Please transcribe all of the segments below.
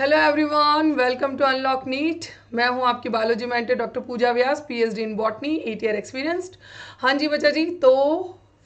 Hello everyone welcome to unlock NEET मैं हूं आपकी biology mentor doctor Pooja Vyas PhD in botany eight year experienced हाँ जी बच्चा जी तो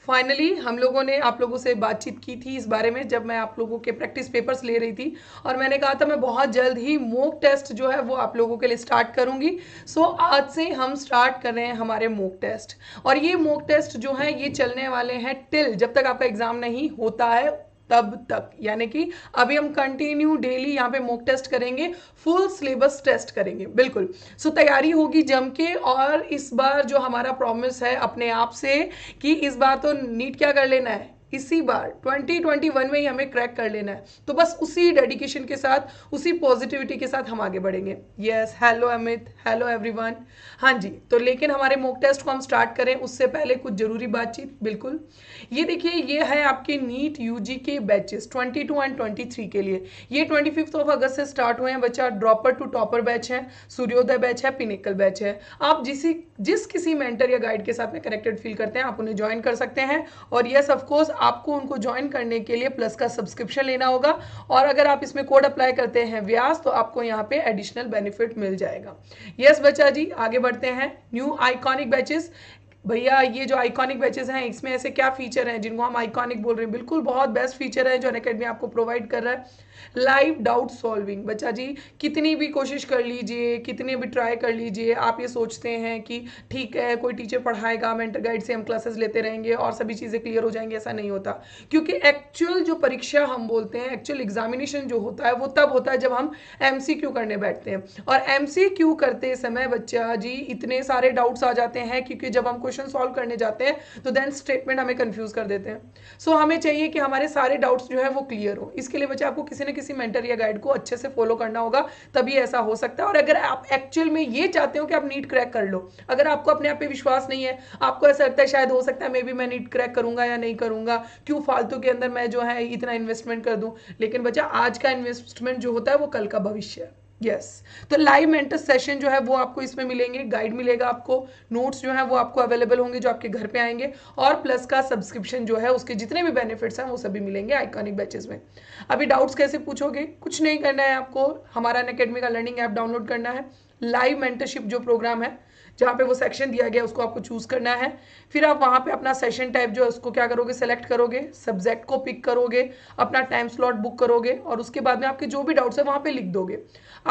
फाइनली हम लोगों ने आप लोगों से बातचीत की थी इस बारे में जब मैं आप लोगों के प्रैक्टिस पेपर्स ले रही थी और मैंने कहा था मैं बहुत जल्द ही मोक टेस्ट जो है वो आप लोगों के लिए स्टार्ट करूंगी सो so, आज से हम स्टार्ट कर रहे हैं हमारे मोक टेस्ट और ये मोक टेस्ट जो है ये चलने वाले हैं टिल जब तक आपका एग्ज़ाम नहीं होता है तब तक यानी कि अभी हम कंटिन्यू डेली यहाँ पे मोक टेस्ट करेंगे फुल सिलेबस टेस्ट करेंगे बिल्कुल सो so, तैयारी होगी जम के और इस बार जो हमारा प्रॉमिस है अपने आप से कि इस बार तो नीट क्या कर लेना है इसी बार 2021 में ही हमें क्रैक कर लेना है तो बस उसी डेडिकेशन के साथ उसी पॉजिटिविटी के साथ हम आगे बढ़ेंगे yes hello Amit hello everyone हाँ जी तो लेकिन हमारे मोक टेस्ट को हम स्टार्ट करें उससे पहले कुछ ज़रूरी बातचीत बिल्कुल ये देखिए ये है आपके नीट यू के बैचेस ट्वेंटी एंड ट्वेंटी के लिए ये ट्वेंटी ऑफ अगस्त से स्टार्ट हुए हैं बच्चा ड्रॉपर टू टॉपर बैच है सूर्योदय बैच है पिनेकल बैच है आप जिस जिस किसी मेंटर या गाइड के साथ में कनेक्टेड फील करते हैं आप उन्हें ज्वाइन कर सकते हैं और यस ऑफकोर्स आपको उनको ज्वाइन करने के लिए प्लस का सब्सक्रिप्शन लेना होगा और अगर आप इसमें कोड अप्लाई करते हैं व्यास तो आपको यहाँ पे एडिशनल बेनिफिट मिल जाएगा यस बच्चा जी आगे बढ़ते हैं न्यू आइकॉनिक बैचेस भैया ये जो आइकॉनिक बैचेस हैं इसमें ऐसे क्या फीचर हैं जिनको हम आइकॉनिक बोल रहे हैं बिल्कुल बहुत बेस्ट फीचर है जो अनकेडमी आपको प्रोवाइड कर रहा है लाइव डाउट सॉल्विंग बच्चा जी कितनी भी कोशिश कर लीजिए कितने भी ट्राई कर लीजिए आप ये सोचते हैं कि ठीक है कोई टीचर पढ़ाएगा मेंटर गाइड से हम क्लासेस लेते रहेंगे और सभी चीज़ें क्लियर हो जाएंगी ऐसा नहीं होता क्योंकि एक्चुअल जो परीक्षा हम बोलते हैं एक्चुअल एग्जामिनेशन जो होता है वो तब होता है जब हम एम करने बैठते हैं और एम करते समय बच्चा जी इतने सारे डाउट्स आ जाते हैं क्योंकि जब हम क्वेश्चन सॉल्व करने जाते हैं तो देन स्टेटमेंट हमें कंफ्यूज कर देते हैं सो so, हमें चाहिए कि हमारे सारे डाउट्स जो है वो क्लियर हो इसके लिए बच्चा आपको किसी ने किसी मेंटर या गाइड को अच्छे से फॉलो करना होगा तभी ऐसा हो सकता है और अगर आप एक्चुअल में ये चाहते हो कि आप नीट क्रैक कर लो अगर आपको अपने आप पे विश्वास नहीं है आपको ऐसा लगता है शायद हो सकता है मे बी मैं नीट क्रैक करूंगा या नहीं करूंगा क्यों फालतू के अंदर मैं जो है इतना इन्वेस्टमेंट कर दूं लेकिन बच्चा आज का इन्वेस्टमेंट जो होता है वो कल का भविष्य है यस yes. तो लाइव मेंटर सेशन जो है वो आपको इसमें मिलेंगे गाइड मिलेगा आपको नोट्स जो है वो आपको अवेलेबल होंगे जो आपके घर पे आएंगे और प्लस का सब्सक्रिप्शन जो है उसके जितने भी बेनिफिट्स हैं वो सभी मिलेंगे आइकॉनिक बैचेस में अभी डाउट्स कैसे पूछोगे कुछ नहीं करना है आपको हमारा अन का लर्निंग ऐप डाउनलोड करना है लाइव मेंटरशिप जो प्रोग्राम है जहाँ पे वो सेक्शन दिया गया उसको आपको चूज करना है फिर आप वहाँ पे अपना सेशन टाइप जो है उसको क्या करोगे सेलेक्ट करोगे सब्जेक्ट को पिक करोगे अपना टाइम स्लॉट बुक करोगे और उसके बाद में आपके जो भी डाउट्स है वहाँ पे लिख दोगे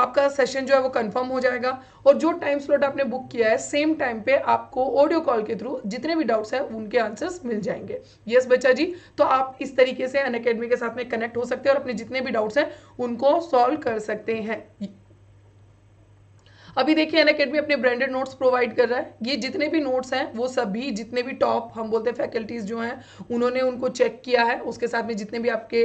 आपका सेशन जो है वो कन्फर्म हो जाएगा और जो टाइम स्लॉट आपने बुक किया है सेम टाइम पे आपको ऑडियो कॉल के थ्रू जितने भी डाउट्स हैं उनके आंसर्स मिल जाएंगे यस बच्चा जी तो आप इस तरीके से अन के साथ में कनेक्ट हो सकते हैं और अपने जितने भी डाउट्स हैं उनको सॉल्व कर सकते हैं अभी देखिए एन अकेडमी अपने ब्रांडेड नोट्स प्रोवाइड कर रहा है ये जितने भी नोट्स हैं वो सभी जितने भी टॉप हम बोलते हैं फैकल्टीज़ जो हैं उन्होंने उनको चेक किया है उसके साथ में जितने भी आपके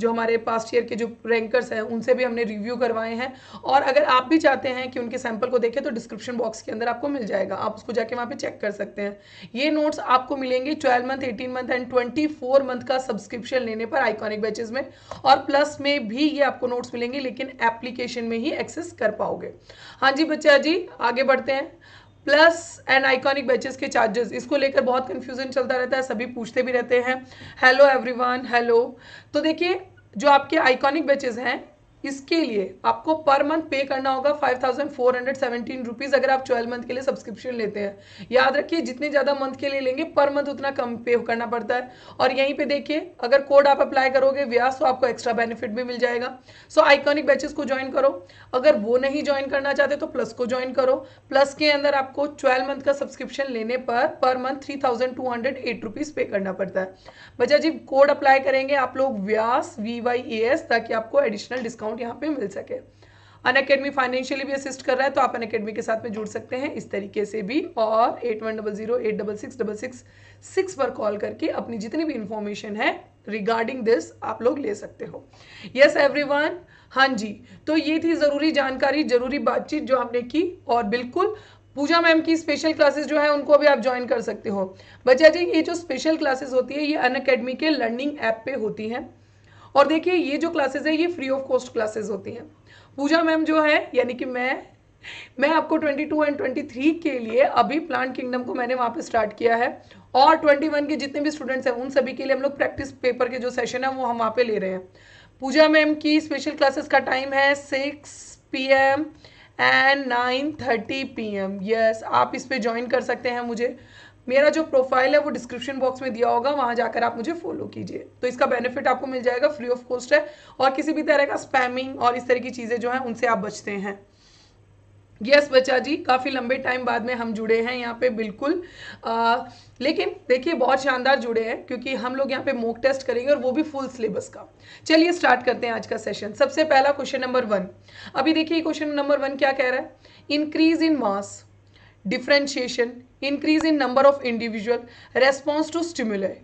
जो हमारे पास्ट ईयर के जो रैंकर्स हैं उनसे भी हमने रिव्यू करवाए हैं और अगर आप भी चाहते हैं कि उनके सैंपल को देखें तो डिस्क्रिप्शन बॉक्स के अंदर आपको मिल जाएगा आप उसको जाके वहाँ पर चेक कर सकते हैं ये नोट्स आपको मिलेंगे twelve month eighteen month and twenty four month का सब्सक्रिप्शन लेने पर आइकॉनिक बैचेज में और प्लस में भी ये आपको नोट्स मिलेंगे लेकिन एप्लीकेशन में ही एक्सेस कर पाओगे हाँ जी बच्चा जी आगे बढ़ते हैं प्लस एंड आइकॉनिक बैचेस के चार्जेस इसको लेकर बहुत कन्फ्यूजन चलता रहता है सभी पूछते भी रहते हैं हेलो एवरीवन हेलो तो देखिए जो आपके आइकॉनिक बैचेस हैं इसके लिए आपको पर मंथ पे करना होगा five thousand four hundred seventeen rupees अगर आप ट्वेल्व मंथ के लिए सब्सक्रिप्शन लेते हैं याद रखिए जितने ज़्यादा मंथ के लिए लेंगे पर मंथ उतना कम पे करना पड़ता है और यहीं पे देखिए अगर कोड आप अप्लाई करोगे व्यास तो आपको एक्स्ट्रा बेनिफिट भी मिल जाएगा सो आइकॉनिक बैचेस को ज्वाइन करो अगर वो नहीं ज्वाइन करना चाहते तो प्लस को ज्वाइन करो प्लस के अंदर आपको ट्वेल्व मंथ का सब्सक्रिप्शन लेने पर पर मंथ थ्री पे करना पड़ता है बच्चा जी कोड अप्लाई करेंगे आप लोग व्यास वी ताकि आपको एडिशनल डिस्काउंट अकाउंट यहाँ पे मिल सके अन अकेडमी फाइनेंशियली भी असिस्ट कर रहा है तो आप अन अकेडमी के साथ में जुड़ सकते हैं इस तरीके से भी और eight one double zero eight double six double six six पर कॉल करके अपनी जितनी भी इंफॉर्मेशन है रिगार्डिंग दिस आप लोग ले सकते हो यस एवरीवन हाँ जी तो ये थी ज़रूरी जानकारी ज़रूरी बातचीत जो हमने की और बिल्कुल पूजा मैम की स्पेशल क्लासेस जो है उनको भी आप ज्वाइन कर सकते हो बच्चा जी ये जो स्पेशल क्लासेस होती है ये अन अकेडमी के लर्निंग ऐप पे होती हैं और देखिए ये जो क्लासेस है ये फ्री ऑफ कॉस्ट क्लासेस होती हैं पूजा मैम जो है यानी कि मैं मैं आपको 22 एंड 23 के लिए अभी प्लांट किंगडम को मैंने वहाँ पे स्टार्ट किया है और 21 के जितने भी स्टूडेंट्स हैं उन सभी के लिए हम लोग प्रैक्टिस पेपर के जो सेशन है वो हम वहाँ पे ले रहे हैं पूजा मैम की स्पेशल क्लासेस का टाइम है six P M and nine thirty P M yes आप इस पर ज्वाइन कर सकते हैं मुझे मेरा जो प्रोफाइल है वो डिस्क्रिप्शन बॉक्स में दिया होगा वहां जाकर आप मुझे फॉलो कीजिए तो इसका बेनिफिट आपको मिल जाएगा फ्री ऑफ कॉस्ट है और किसी भी तरह का स्पैमिंग और इस तरह की चीज़ें जो है उनसे आप बचते हैं यस yes, बच्चा जी काफ़ी लंबे टाइम बाद में हम जुड़े हैं यहाँ पे बिल्कुल आ, लेकिन देखिए बहुत शानदार जुड़े हैं क्योंकि हम लोग यहाँ पे मोक टेस्ट करेंगे और वो भी फुल सिलेबस का चलिए स्टार्ट करते हैं आज का सेशन सबसे पहला क्वेश्चन नंबर वन अभी देखिए क्वेश्चन नंबर वन क्या कह रहा है increase in mass differentiation, increase in number of individual, response to stimuli.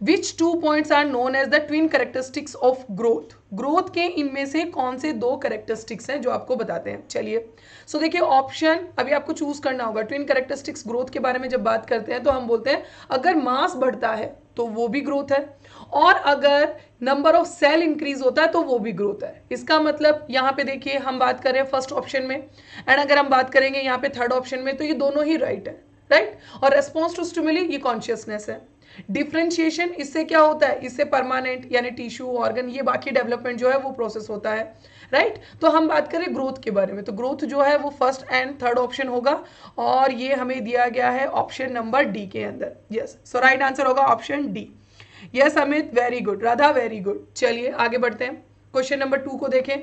Which two points are known as the twin characteristics of growth? Growth के इनमें से कौन से दो characteristics हैं जो आपको बताते हैं चलिए So देखिए option अभी आपको choose करना होगा Twin characteristics growth के बारे में जब बात करते हैं तो हम बोलते हैं अगर mass बढ़ता है तो वो भी growth है और अगर नंबर ऑफ सेल इंक्रीज होता है तो वो भी ग्रोथ है इसका मतलब यहाँ पे देखिए हम बात कर रहे हैं फर्स्ट ऑप्शन में एंड अगर हम बात करेंगे यहाँ पे थर्ड ऑप्शन में तो ये दोनों ही राइट है राइट और रेस्पॉन्स टू स्टूमिली ये कॉन्शियसनेस है डिफ्रेंशिएशन इससे क्या होता है इससे परमानेंट यानी टिश्यू ऑर्गन ये बाकी डेवलपमेंट जो है वो प्रोसेस होता है राइट right? तो हम बात करें ग्रोथ के बारे में तो ग्रोथ जो है वो फर्स्ट एंड थर्ड ऑप्शन होगा और ये हमें दिया गया है ऑप्शन नंबर डी के अंदर यस सो राइट आंसर होगा option D yes Amit very good Radha very good चलिए आगे बढ़ते हैं क्वेश्चन नंबर टू को देखें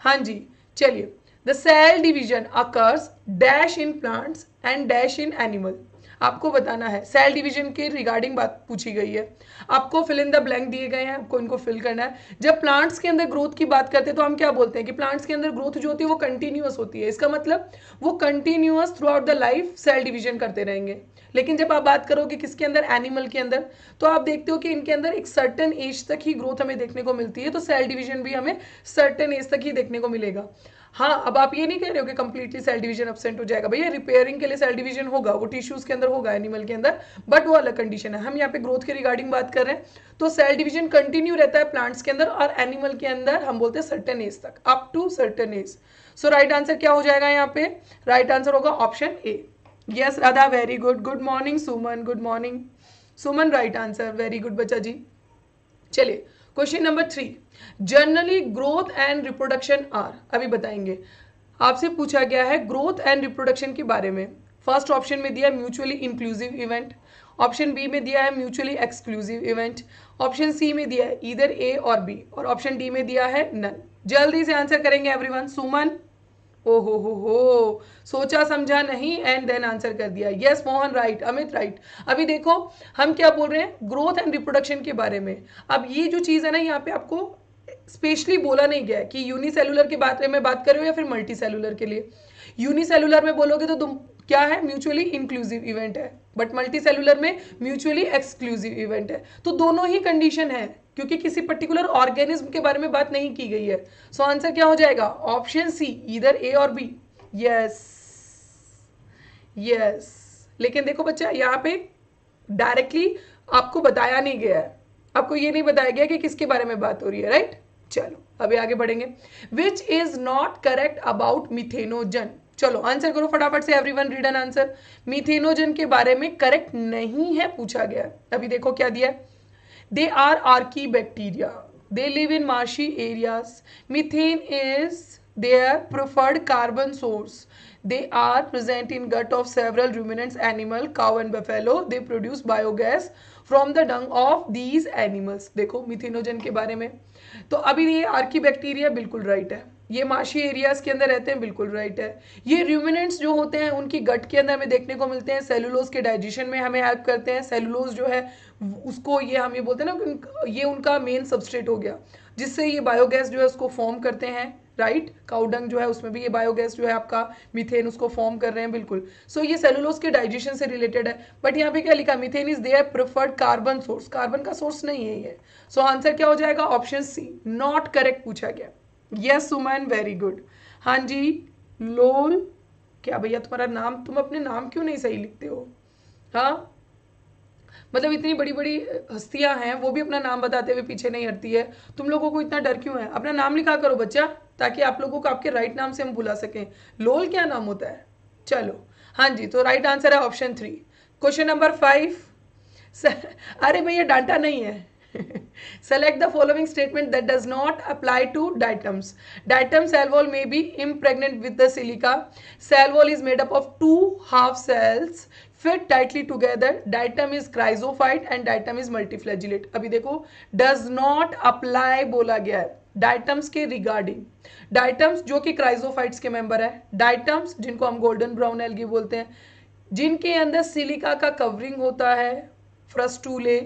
हाँ जी चलिए the cell division occurs dash in plants and dash in animal आपको बताना है सेल डिवीजन के रिगार्डिंग बात पूछी गई है आपको फिल इन द ब्लैंक दिए गए हैं आपको इनको फिल करना है जब प्लांट्स के अंदर ग्रोथ की बात करते हैं तो हम क्या बोलते हैं कि प्लांट्स के अंदर ग्रोथ जो होती है वो कंटिन्यूस होती है इसका मतलब वो continuous throughout the life cell division करते रहेंगे लेकिन जब आप बात करोगे कि किसके अंदर एनिमल के अंदर तो आप देखते हो कि इनके अंदर एक सर्टन एज तक ही ग्रोथ हमें देखने को मिलती है तो सेल डिवीजन भी हमें सर्टन एज तक ही देखने को मिलेगा हाँ अब आप ये नहीं कह रहे हो कि कंप्लीटली सेल डिवीजन अपसेंट हो जाएगा भैया रिपेयरिंग के लिए सेल डिवीजन होगा वो टिश्यूज के अंदर होगा एनिमल के अंदर बट वो अलग कंडीशन है हम यहाँ पे ग्रोथ के रिगार्डिंग बात कर रहे हैं तो सेल डिवीजन कंटिन्यू रहता है प्लांट्स के अंदर और एनिमल के अंदर हम बोलते हैं सर्टन एज तक up to certain age so right answer क्या हो जाएगा यहाँ पे राइट right आंसर होगा option A yes Radha very good good morning Suman good morning Suman right answer very good बच्चा जी चलिए question number three generally growth and reproduction are अभी बताएंगे आपसे पूछा गया है ग्रोथ एंड रिप्रोडक्शन के बारे में फर्स्ट ऑप्शन में दिया mutually inclusive event option B में दिया है mutually exclusive event option C में दिया है इधर ए और बी और ऑप्शन डी में दिया है नन जल्दी से आंसर करेंगे एवरीवन सुमन ओ हो हो हो सोचा समझा नहीं एंड देन आंसर कर दिया yes Mohan right Amit right अभी देखो हम क्या बोल रहे हैं ग्रोथ एंड रिप्रोडक्शन के बारे में अब ये जो चीज़ है ना यहाँ पे आपको स्पेशली बोला नहीं गया है कि यूनिसेलुलर के बारे में बात कर रहे हो या फिर मल्टी सेलुलर के लिए यूनिसेलुलर में बोलोगे तो तुम क्या है म्यूचुअली इंक्लूसिव इवेंट है बट मल्टी सेलुलर में म्यूचुअली एक्सक्लूसिव इवेंट है तो दोनों ही कंडीशन है क्योंकि किसी पर्टिकुलर ऑर्गेनिज्म के बारे में बात नहीं की गई है सो so, आंसर क्या हो जाएगा ऑप्शन सी इधर ए और बी यस यस लेकिन देखो बच्चा यहाँ पे डायरेक्टली आपको बताया नहीं गया है आपको ये नहीं बताया गया कि किसके बारे में बात हो रही है राइट चलो अभी आगे बढ़ेंगे which is not correct about methanogen चलो आंसर करो फटाफट से everyone read N answer methanogen के बारे में करेक्ट नहीं है पूछा गया अभी देखो क्या दिया है they are archaebacteria they live in marshy areas methane is their preferred carbon source they are present in gut of several ruminants animal cow and buffalo they produce biogas from the dung of these animals देखो methanogen के बारे में तो अभी ये Archie bacteria बिल्कुल right है ये माशी एरियाज के अंदर रहते हैं बिल्कुल राइट है ये र्यूमिनेंट्स जो होते हैं उनकी गट के अंदर हमें देखने को मिलते हैं सेलुलोज के डाइजेशन में हमें हेल्प करते हैं सेलुलोज जो है उसको ये हम ये बोलते हैं ना ये उनका मेन सबस्ट्रेट हो गया जिससे ये बायोगैस जो है उसको फॉर्म करते हैं राइट काउडंग जो है उसमें भी ये बायोगैस जो है आपका मिथेन उसको फॉर्म कर रहे हैं बिल्कुल सो so, ये सेलुलोज के डाइजेशन से रिलेटेड है बट यहाँ पे क्या लिखा methane is their preferred carbon source carbon का सोर्स नहीं है ये सो so, आंसर क्या हो जाएगा ऑप्शन सी नॉट करेक्ट पूछा गया यस सुमन वेरी गुड हाँ जी लोल क्या भैया तुम्हारा नाम तुम अपने नाम क्यों नहीं सही लिखते हो हाँ मतलब इतनी बड़ी बड़ी हस्तियां हैं वो भी अपना नाम बताते हुए पीछे नहीं हटती है तुम लोगों को इतना डर क्यों है अपना नाम लिखा करो बच्चा ताकि आप लोगों को आपके राइट नाम से हम बुला सकें लोल क्या नाम होता है चलो हाँ जी तो राइट आंसर है option three question number five अरे भैया डांटा नहीं है select the following statement that does not apply to diatoms diatom cell wall may be impregnated with the silica cell wall is made up of two half cells fit tightly together diatom is chrysophyte and diatom is multiflagellate अभी देखो does not apply बोला गया है diatoms के regarding diatoms जो कि chrysophytes के member है डाइटम्स जिनको हम गोल्डन ब्राउन एल्गी बोलते हैं जिनके अंदर सिलिका का कवरिंग होता है फ्रस्टूले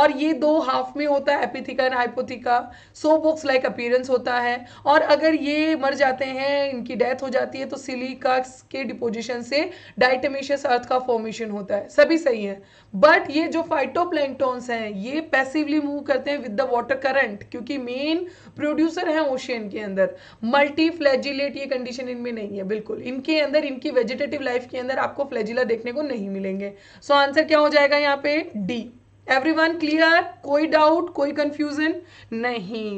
और ये दो हाफ में होता है epitheca and hypotheca so box like appearance होता है और अगर ये मर जाते हैं इनकी डेथ हो जाती है तो सिलिका के डिपोजिशन से डाइटमिशियस अर्थ का फॉर्मेशन होता है सभी सही है बट ये जो फाइटोप्लैंक्टॉन्स हैं ये पैसिवली मूव करते हैं विद द वाटर करंट क्योंकि मेन प्रोड्यूसर हैं ओशियन के अंदर मल्टी फ्लैजिलेट ये कंडीशन इनमें नहीं है बिल्कुल इनके अंदर इनकी वेजिटेटिव लाइफ के अंदर आपको फ्लैजिला देखने को नहीं मिलेंगे सो so, आंसर क्या हो जाएगा यहाँ पे डी एवरी वन क्लियर कोई डाउट कोई कंफ्यूजन नहीं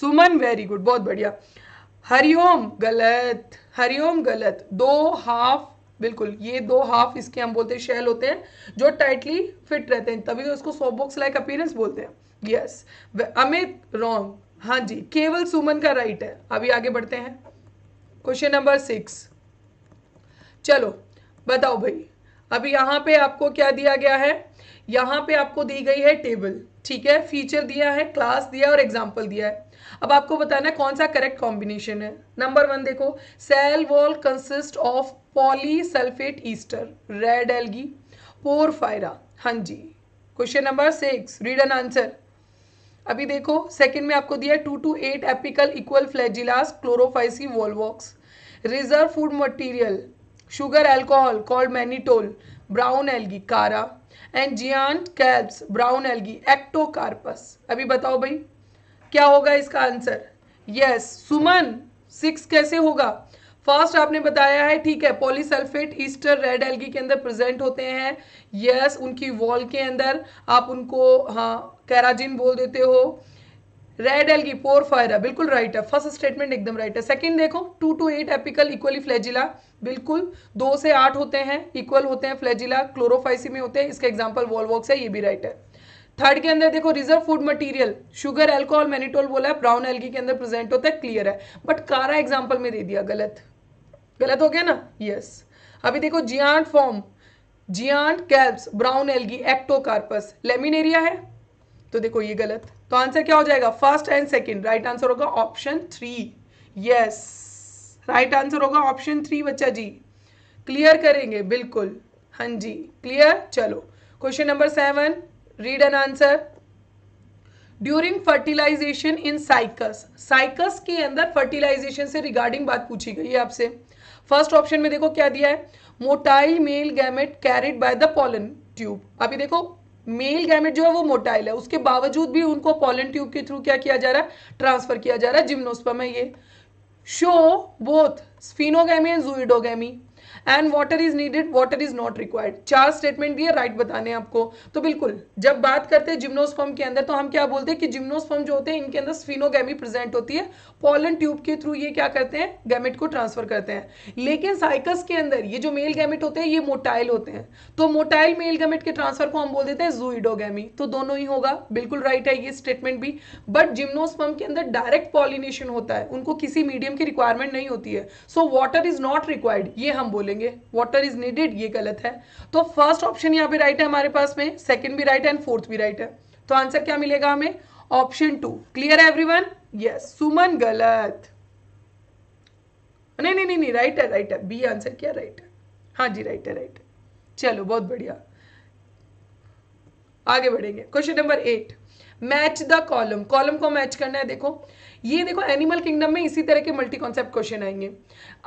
सुमन वेरी गुड बहुत बढ़िया हरिओम गलत हरिओम गलत दो हाफ बिल्कुल ये दो हाफ इसके हम बोलते हैं शेल होते हैं जो टाइटली फिट रहते हैं तभी उसको तो इसको बॉक्स लाइक अपीयरेंस बोलते हैं यस अमित रॉन्ग हाँ जी केवल सुमन का राइट है अभी आगे बढ़ते हैं क्वेश्चन नंबर सिक्स चलो बताओ भाई अभी यहाँ पे आपको क्या दिया गया है यहाँ पे आपको दी गई है टेबल ठीक है फीचर दिया है क्लास दिया और एग्जाम्पल दिया है अब आपको बताना है कौन सा करेक्ट कॉम्बिनेशन है नंबर वन देखो cell wall consist of polysulphate ester red algae फायरा हाँ जी question number six read N answer अभी देखो सेकंड में आपको दिया है two to eight apical equal flagellas Chlorophyceae Volvox reserve food material sugar alcohol called mannitol brown algae Chara and giant kelps brown algae Ectocarpus अभी बताओ भाई क्या होगा इसका आंसर यस सुमन सिक्स कैसे होगा फर्स्ट आपने बताया है ठीक है पॉलीसल्फेट ईस्टर रेड एल्गी के अंदर प्रेजेंट होते हैं यस yes, उनकी वॉल के अंदर आप उनको हाँ कैराजिन बोल देते हो रेड एल्गी पोर फायर बिल्कुल राइट है फर्स्ट स्टेटमेंट एकदम राइट है सेकंड देखो two to eight apical equally flagella बिल्कुल दो से आठ होते हैं इक्वल होते हैं फ्लैजिला क्लोरोफाइसी में होते हैं इसका एग्जाम्पल वॉलवॉक्स है ये भी राइट है थर्ड के अंदर देखो reserve food material sugar alcohol mannitol बोला है ब्राउन एल्गी के अंदर प्रेजेंट होता है क्लियर है बट कारा एग्जाम्पल में दे दिया गलत गलत हो गया ना यस yes. अभी देखो giant form giant kelps brown algae Ectocarpus Laminaria है तो देखो ये गलत तो आंसर क्या हो जाएगा first and second right answer होगा option three yes yes. Right answer होगा ऑप्शन थ्री बच्चा जी क्लियर करेंगे बिल्कुल हाँ जी क्लियर चलो question number seven read N answer during fertilisation in Cycas Cycas के अंदर फर्टिलाइजेशन से रिगार्डिंग बात पूछी गई है आपसे फर्स्ट ऑप्शन में देखो क्या दिया है motile male gamete carried by the pollen tube अभी देखो मेल गैमेट जो है वो मोटाइल है उसके बावजूद भी उनको पॉलन ट्यूब के थ्रू क्या किया जा रहा है ट्रांसफर किया जा रहा है जिम्नोस्पम है ये show both siphonogamy and zooidogamy and water is needed water is not required चार स्टेटमेंट दिए राइट बताने आपको तो बिल्कुल जब बात करते हैं जिम्नोस्पर्म के अंदर तो हम क्या बोलते हैं कि जिम्नोस्पर्म जो होते हैं इनके अंदर स्फीनोगेमी प्रेजेंट होती है पॉलन ट्यूब के थ्रू ये क्या करते हैं गैमेट को ट्रांसफर करते हैं लेकिन साइकस के अंदर ये जो मेल गैमेट होते हैं ये मोटाइल होते हैं तो मोटाइल मेल गैमिट के ट्रांसफर को हम बोल देते हैं जूडोगी तो दोनों ही होगा बिल्कुल राइट है ये स्टेटमेंट भी बट जिम्नोस्पर्म के अंदर डायरेक्ट पॉलिनेशन होता है उनको किसी मीडियम की रिक्वायरमेंट नहीं होती है so water is not required ये हम बोलेंगे करेंगे वॉटर इज नीडेड ये गलत है तो फर्स्ट ऑप्शन यहाँ पे राइट है हमारे पास में सेकेंड भी राइट है एंड फोर्थ भी राइट है तो आंसर क्या मिलेगा हमें ऑप्शन टू क्लियर है एवरीवन यस सुमन गलत नहीं नहीं नहीं राइट है राइट है बी आंसर क्या राइट है हाँ जी राइट है राइट है चलो बहुत बढ़िया आगे बढ़ेंगे question number eight match the column column को मैच करना है देखो ये देखो एनिमल किंगडम में इसी तरह के मल्टी कॉन्सेप्ट क्वेश्चन आएंगे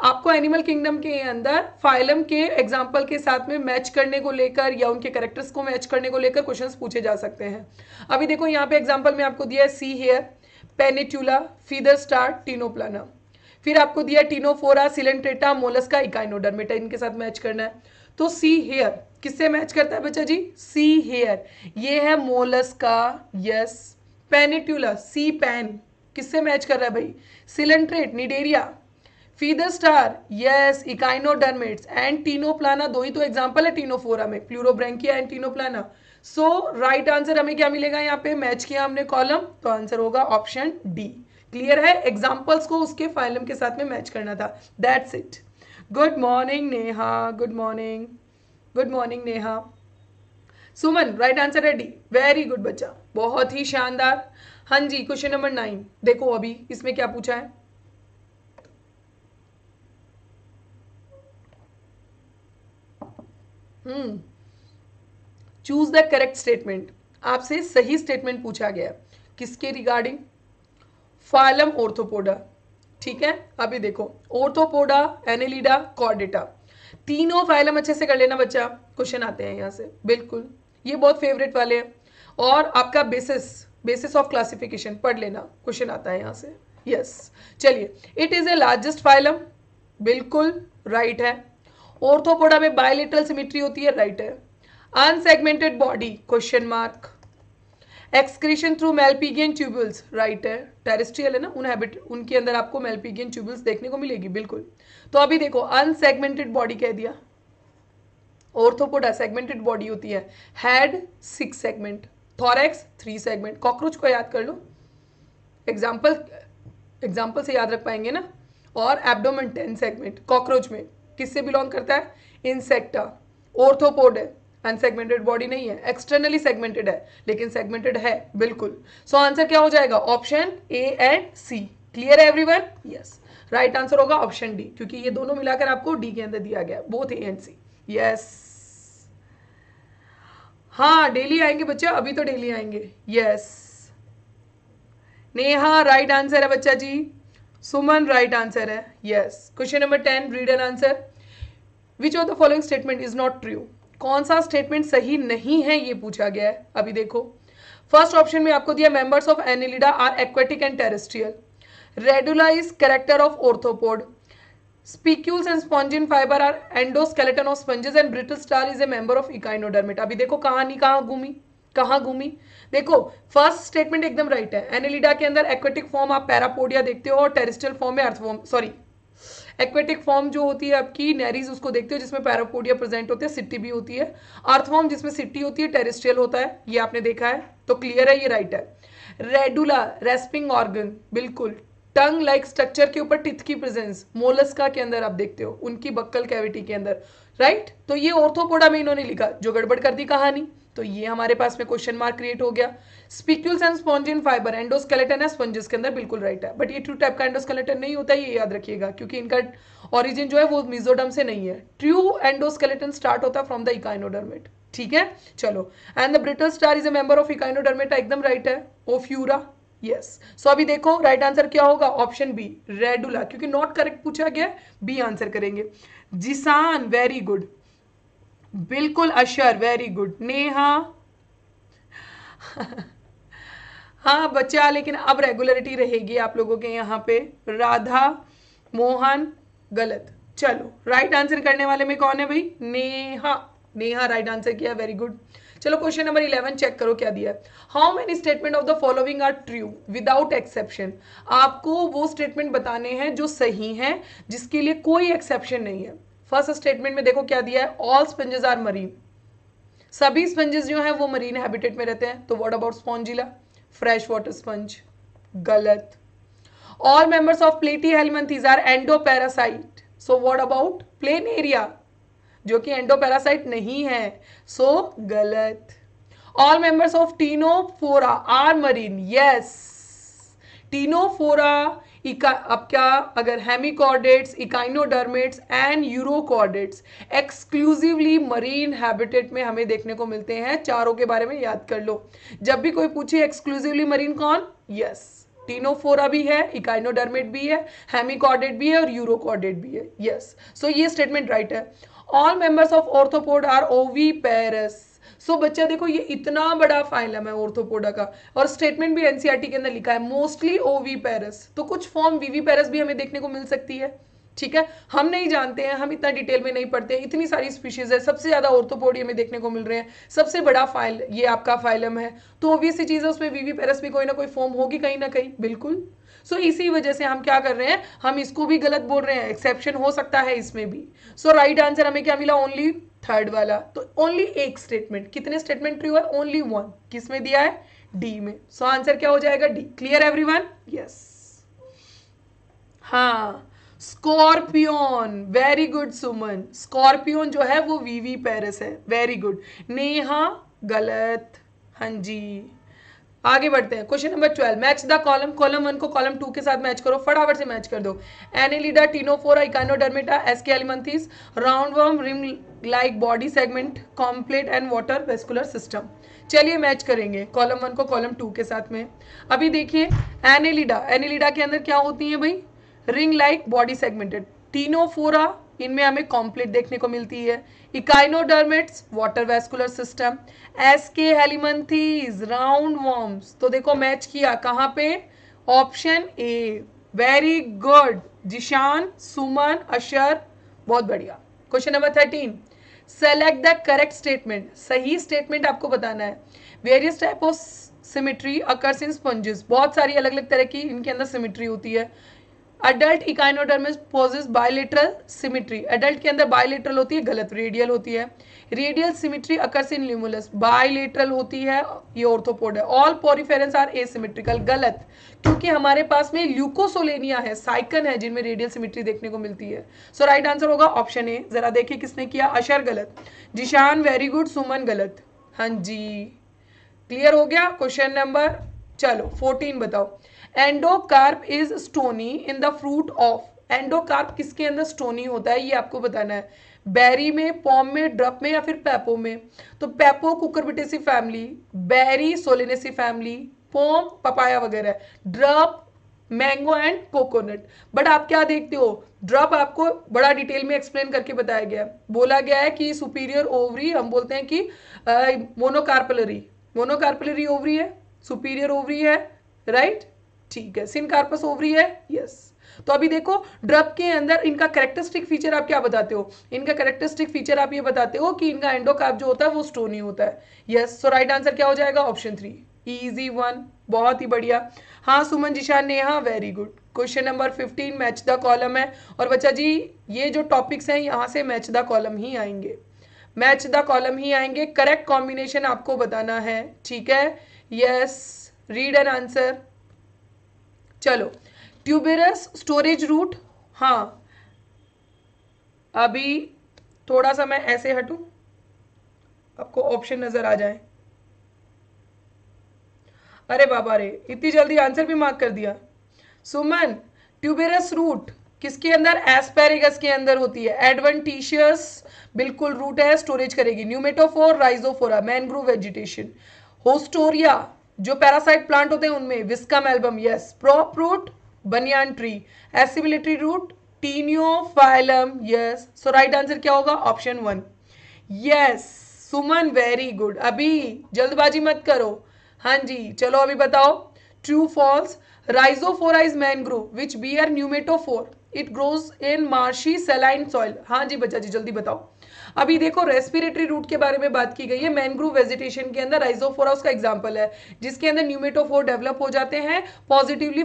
आपको एनिमल किंगडम के अंदर फाइलम के एग्जाम्पल के साथ में मैच करने को लेकर या उनके करेक्टर्स को मैच करने को लेकर क्वेश्चन पूछे जा सकते हैं अभी देखो यहाँ पे एग्जाम्पल में आपको दिया है sea hare Pennatula feather star Ctenoplana फिर आपको दिया टीनोफोरा सिलेंट्रेटा मोलस्का इकाइनोडरमेटा इनके साथ मैच करना है तो सी हेयर किससे मैच करता है बच्चा जी सी हेयर ये है Mollusca yes Pennatula sea pen किससे मैच कर रहा है भाई coelenterate Cnidaria feather star yes echinoderms and Ctenoplana दो ही तो एग्जाम्पल है टीनोफोरा में Pleurobrachia and Ctenoplana so right answer हमें क्या मिलेगा यहाँ पे मैच किया हमने कॉलम तो आंसर होगा ऑप्शन डी क्लियर है एग्जाम्पल्स को उसके फाइलम के साथ में मैच करना था that's it good morning Neha good morning good morning Neha Suman right answer है डी वेरी गुड बच्चा बहुत ही शानदार हाँ जी क्वेश्चन नंबर नाइन देखो अभी इसमें क्या पूछा है hmm choose the correct statement आपसे सही स्टेटमेंट पूछा गया किसके रिगार्डिंग फाइलम ओर्थोपोडा ठीक है अभी देखो ओर्थोपोडा एनेलिडा कॉर्डेटा तीनों फाइलम अच्छे से कर लेना बच्चा क्वेश्चन आते हैं यहां से बिल्कुल ये बहुत फेवरेट वाले हैं और आपका बेसिस बेसिस ऑफ क्लासिफिकेशन पढ़ लेना क्वेश्चन आता है यहाँ से यस yes. चलिए it is a largest phylum बिल्कुल राइट right है ऑर्थोपोडा में बायोलिटल सिमिट्री होती है राइट right है unsegmented body question mark excretion through Malpighian tubules right है टेरिस्ट्रियल है ना उन हैबिट उनके अंदर आपको मेलपीगियन ट्यूबल्स देखने को मिलेगी बिल्कुल तो अभी देखो अनसेगमेंटेड बॉडी कह दिया ऑर्थोपोडा सेगमेंटेड बॉडी होती है head six segment thorax three segment cockroach को याद कर लो एग्जाम्पल एग्जाम्पल से याद रख पाएंगे ना और एबडोमन टेन सेगमेंट कॉकरोच में किससे बिलोंग करता है इंसेक्टा ओर्थोपोड है अनसेगमेंटेड बॉडी नहीं है एक्सटर्नली सेगमेंटेड है लेकिन सेगमेंटेड है बिल्कुल सो so, आंसर क्या हो जाएगा option A and C clear है वन यस राइट आंसर होगा ऑप्शन डी क्योंकि ये दोनों मिलाकर आपको डी के अंदर दिया गया both A and C yes हाँ डेली आएंगे बच्चा अभी तो डेली आएंगे यस नेहा राइट आंसर है बच्चा जी सुमन राइट आंसर है yes question number ten read N answer which of the following statement is not true कौन सा स्टेटमेंट सही नहीं है ये पूछा गया है अभी देखो फर्स्ट ऑप्शन में आपको दिया members of Annelida are aquatic and terrestrial radula is character of arthropod spicules and spongin fibre are endoskeleton of sponges and brittle star is a member of echinoderm अभी देखो कहानी कहाँ घूमी कहाँ घूमी देखो फर्स्ट स्टेटमेंट एकदम राइट है एनिलिडा के अंदर एक्वेटिक फॉर्म आप पैरापोडिया देखते हो और टेरिस्टल फॉर्म में अर्थफॉर्म सॉरी एक्वेटिक फॉर्म जो होती है आपकी नेरीज उसको देखते हो जिसमें पैरापोडिया प्रेजेंट होते हैं सिट्टी भी होती है अर्थफॉर्म जिसमें सिट्टी होती है टेरिस्ट्रियल होता है ये आपने देखा है तो क्लियर है ये राइट है रेडुला रेस्पिंग ऑर्गन बिल्कुल टंग लाइक स्ट्रक्चर के ऊपर टिथ की प्रेजेंस मोलस्का के अंदर आप देखते हो उनकी बक्कल कैविटी के अंदर राइट right? तो ये ऑर्थोपोडा में इन्होंने लिखा जो गड़बड़ कर दी कहानी तो ये हमारे पास में क्वेश्चन मार्क क्रिएट हो गया spicules and spongin fibre endoskeleton है स्पंजेस के अंदर बिल्कुल राइट है बट ये ट्रू टाइप का एंडोस्केलेटन नहीं होता ये याद रखिएगा क्योंकि इनका ऑरिजिन जो है वो मिजोडम से नहीं है ट्रू एंडोस्केलेटन स्टार्ट होता है फ्रॉम द इकाइनोडर्मेट ठीक है चलो and the brittle star is a member of Echinodermata एकदम राइट है ओफ्यूरा यस सो अभी देखो राइट आंसर क्या होगा ऑप्शन बी रेडुला क्योंकि नॉट करेक्ट पूछा गया बी आंसर करेंगे जिसान वेरी गुड बिल्कुल अशर वेरी गुड नेहा हाँ बच्चा लेकिन अब रेगुलरिटी रहेगी आप लोगों के यहाँ पे राधा मोहन गलत चलो राइट right आंसर करने वाले में कौन है भाई नेहा नेहा राइट आंसर किया वेरी गुड चलो क्वेश्चन नंबर इलेवन चेक करो क्या दिया है how many statement of the following are true without exception आपको वो स्टेटमेंट बताने हैं जो सही हैं जिसके लिए कोई एक्सेप्शन नहीं है फर्स्ट स्टेटमेंट में देखो क्या दिया है ऑल स्पंजेस आर मरीन सभी स्पंजेस जो हैं वो मरीन हैबिटेट में रहते हैं तो what about Spongilla fresh water sponge गलत all members of Platyhelminthes are endoparasite so what about Planaria जो कि एंडोपैरासाइट नहीं है सो so, गलत all members of Ctenophora are marine yes Ctenophora इका अब क्या अगर hemichordates echinoderms and urochordates exclusively marine habitat में हमें देखने को मिलते हैं चारों के बारे में याद कर लो जब भी कोई पूछे एक्सक्लूसिवली मरीन कौन यस टीनोफोरा भी है इकाइनोडर्मेट भी है हेमिकॉर्डेट भी है और यूरोकॉर्डेट भी है यस yes. सो so, ये स्टेटमेंट राइट है all members of arthropod are oviparous सो बच्चा देखो ये इतना बड़ा फाइलम है ऑर्थोपोडा का और स्टेटमेंट भी एनसीईआरटी e के अंदर लिखा है मोस्टली ओवी पेरस तो कुछ फॉर्म वीवी पेरस भी हमें देखने को मिल सकती है ठीक है हम नहीं जानते हैं हम इतना डिटेल में नहीं पढ़ते हैं इतनी सारी स्पीशीज है सबसे ज़्यादा ऑर्थोपोडी हमें देखने को मिल रहे हैं सबसे बड़ा फाइल ये आपका फाइलम है तो ऑब्वियसली चीज़ है उसमें वीवी पेरस भी कोई ना कोई फॉर्म होगी कहीं ना कहीं बिल्कुल सो so, इसी वजह से हम क्या कर रहे हैं हम इसको भी गलत बोल रहे हैं एक्सेप्शन हो सकता है इसमें भी सो राइट आंसर हमें क्या मिला ओनली थर्ड वाला तो ओनली एक स्टेटमेंट कितने स्टेटमेंट ट्री हुआ ओनली वन किस में दिया है डी में सो so, आंसर क्या हो जाएगा D clear everyone yes हाँ scorpion very good Suman scorpion जो है वो वीवी पेरिस है वेरी गुड नेहा गलत हांजी जी आगे बढ़ते हैं question number twelve match the column column one को कॉलम टू के साथ मैच करो फटाफट से मैच कर दो Annelida Ctenophora Echinodermata Aschelminthes round worm ring like body segment complete and water vascular system चलिए मैच करेंगे कॉलम वन को कॉलम टू के साथ में अभी देखिए एनिलीडा एनिलीडा के अंदर क्या होती है भाई ring like body segmented Ctenophora इनमें हमें कॉम्प्लीट देखने को मिलती है echinoderms water vascular system Aschelminthes round worms तो देखो मैच किया कहाँ पे option A very good Zeeshan Suman Ashar बहुत बढ़िया question number thirteen select the correct statement सही स्टेटमेंट आपको बताना है various type of symmetry occurs in sponges बहुत सारी अलग अलग तरह की इनके अंदर सिमिट्री होती है adult echinoderms possess bilateral symmetry adult के अंदर बायोलिट्रल होती है गलत रेडियल होती है radial symmetry occurs in Limulus bilateral होती है ये ऑर्थोपोड है ऑल पोरिफेरेंस आर एसिमेट्रिकल गलत क्योंकि हमारे पास में ल्यूकोसोलेनिया है साइकन है जिनमें रेडियल सिमिट्री देखने को मिलती है सो राइट आंसर होगा ऑप्शन ए जरा देखिए किसने किया अशर गलत जिशान वेरी गुड सुमन गलत हाँ जी क्लियर हो गया क्वेश्चन नंबर चलो फोर्टीन बताओ endocarp is stony in the fruit of endocarp किसके अंदर स्टोनी होता है ये आपको बताना है बैरी में पॉम में ड्रप में या फिर पैपो में तो pepo Cucurbitaceae family berry Solanaceae family pome papaya वगैरह drupe mango and coconut but आप क्या देखते हो ड्रप आपको बड़ा डिटेल में एक्सप्लेन करके बताया गया है बोला गया है कि सुपीरियर ओवरी हम बोलते हैं कि मोनोकार्पलरी मोनोकार्पलरी ओवरी है सुपीरियर ओवरी है राइट ठीक है सिन कार्पस ओवरी है यस तो अभी देखो ड्रब के अंदर इनका कैरेक्टरिस्टिक फीचर आप क्या बताते हो इनका कैरेक्टरिस्टिक फीचर आप ये बताते हो कि इनका एंडोकार्प जो होता है वो स्टोनी होता है यस सो राइट आंसर क्या हो जाएगा ऑप्शन थ्री इजी वन बहुत ही बढ़िया हाँ सुमन जिशान ने हाँ very good question number fifteen match the column है और बच्चा जी ये जो टॉपिक्स हैं यहाँ से मैच द कॉलम ही आएंगे मैच द कॉलम ही आएंगे करेक्ट कॉम्बिनेशन आपको बताना है ठीक है यस रीड एन आंसर चलो ट्यूबेरस स्टोरेज रूट हाँ अभी थोड़ा सा मैं ऐसे हटूं आपको ऑप्शन नज़र आ जाए अरे बाबा रे इतनी जल्दी आंसर भी मार्क कर दिया सुमन ट्यूबेरस रूट किसके अंदर एस्पेरेगस के अंदर होती है एडवेंटिशियस बिल्कुल रूट है स्टोरेज करेगी pneumatophore Rhizophora mangrove vegetation haustoria जो पैरासाइट प्लांट होते हैं उनमें Viscum album yes prop root banyan tree assimilatory root Taeniophyllum yes so right answer क्या होगा option one yes Suman very good अभी जल्दबाजी मत करो हाँ जी चलो अभी बताओ true false Rhizophora is mangrove which bear pneumatophore it grows in marshy saline soil हाँ जी बच्चा जी जल्दी बताओ अभी देखो रेस्पिरेटरी रूट के बारे में बात की गई है मैनग्रूव वेजिटेशन के अंदर राइजोफोरा उसका एग्जाम्पल है जिसके अंदर न्यूमेटोफोर डेवलप हो जाते हैं पॉजिटिवली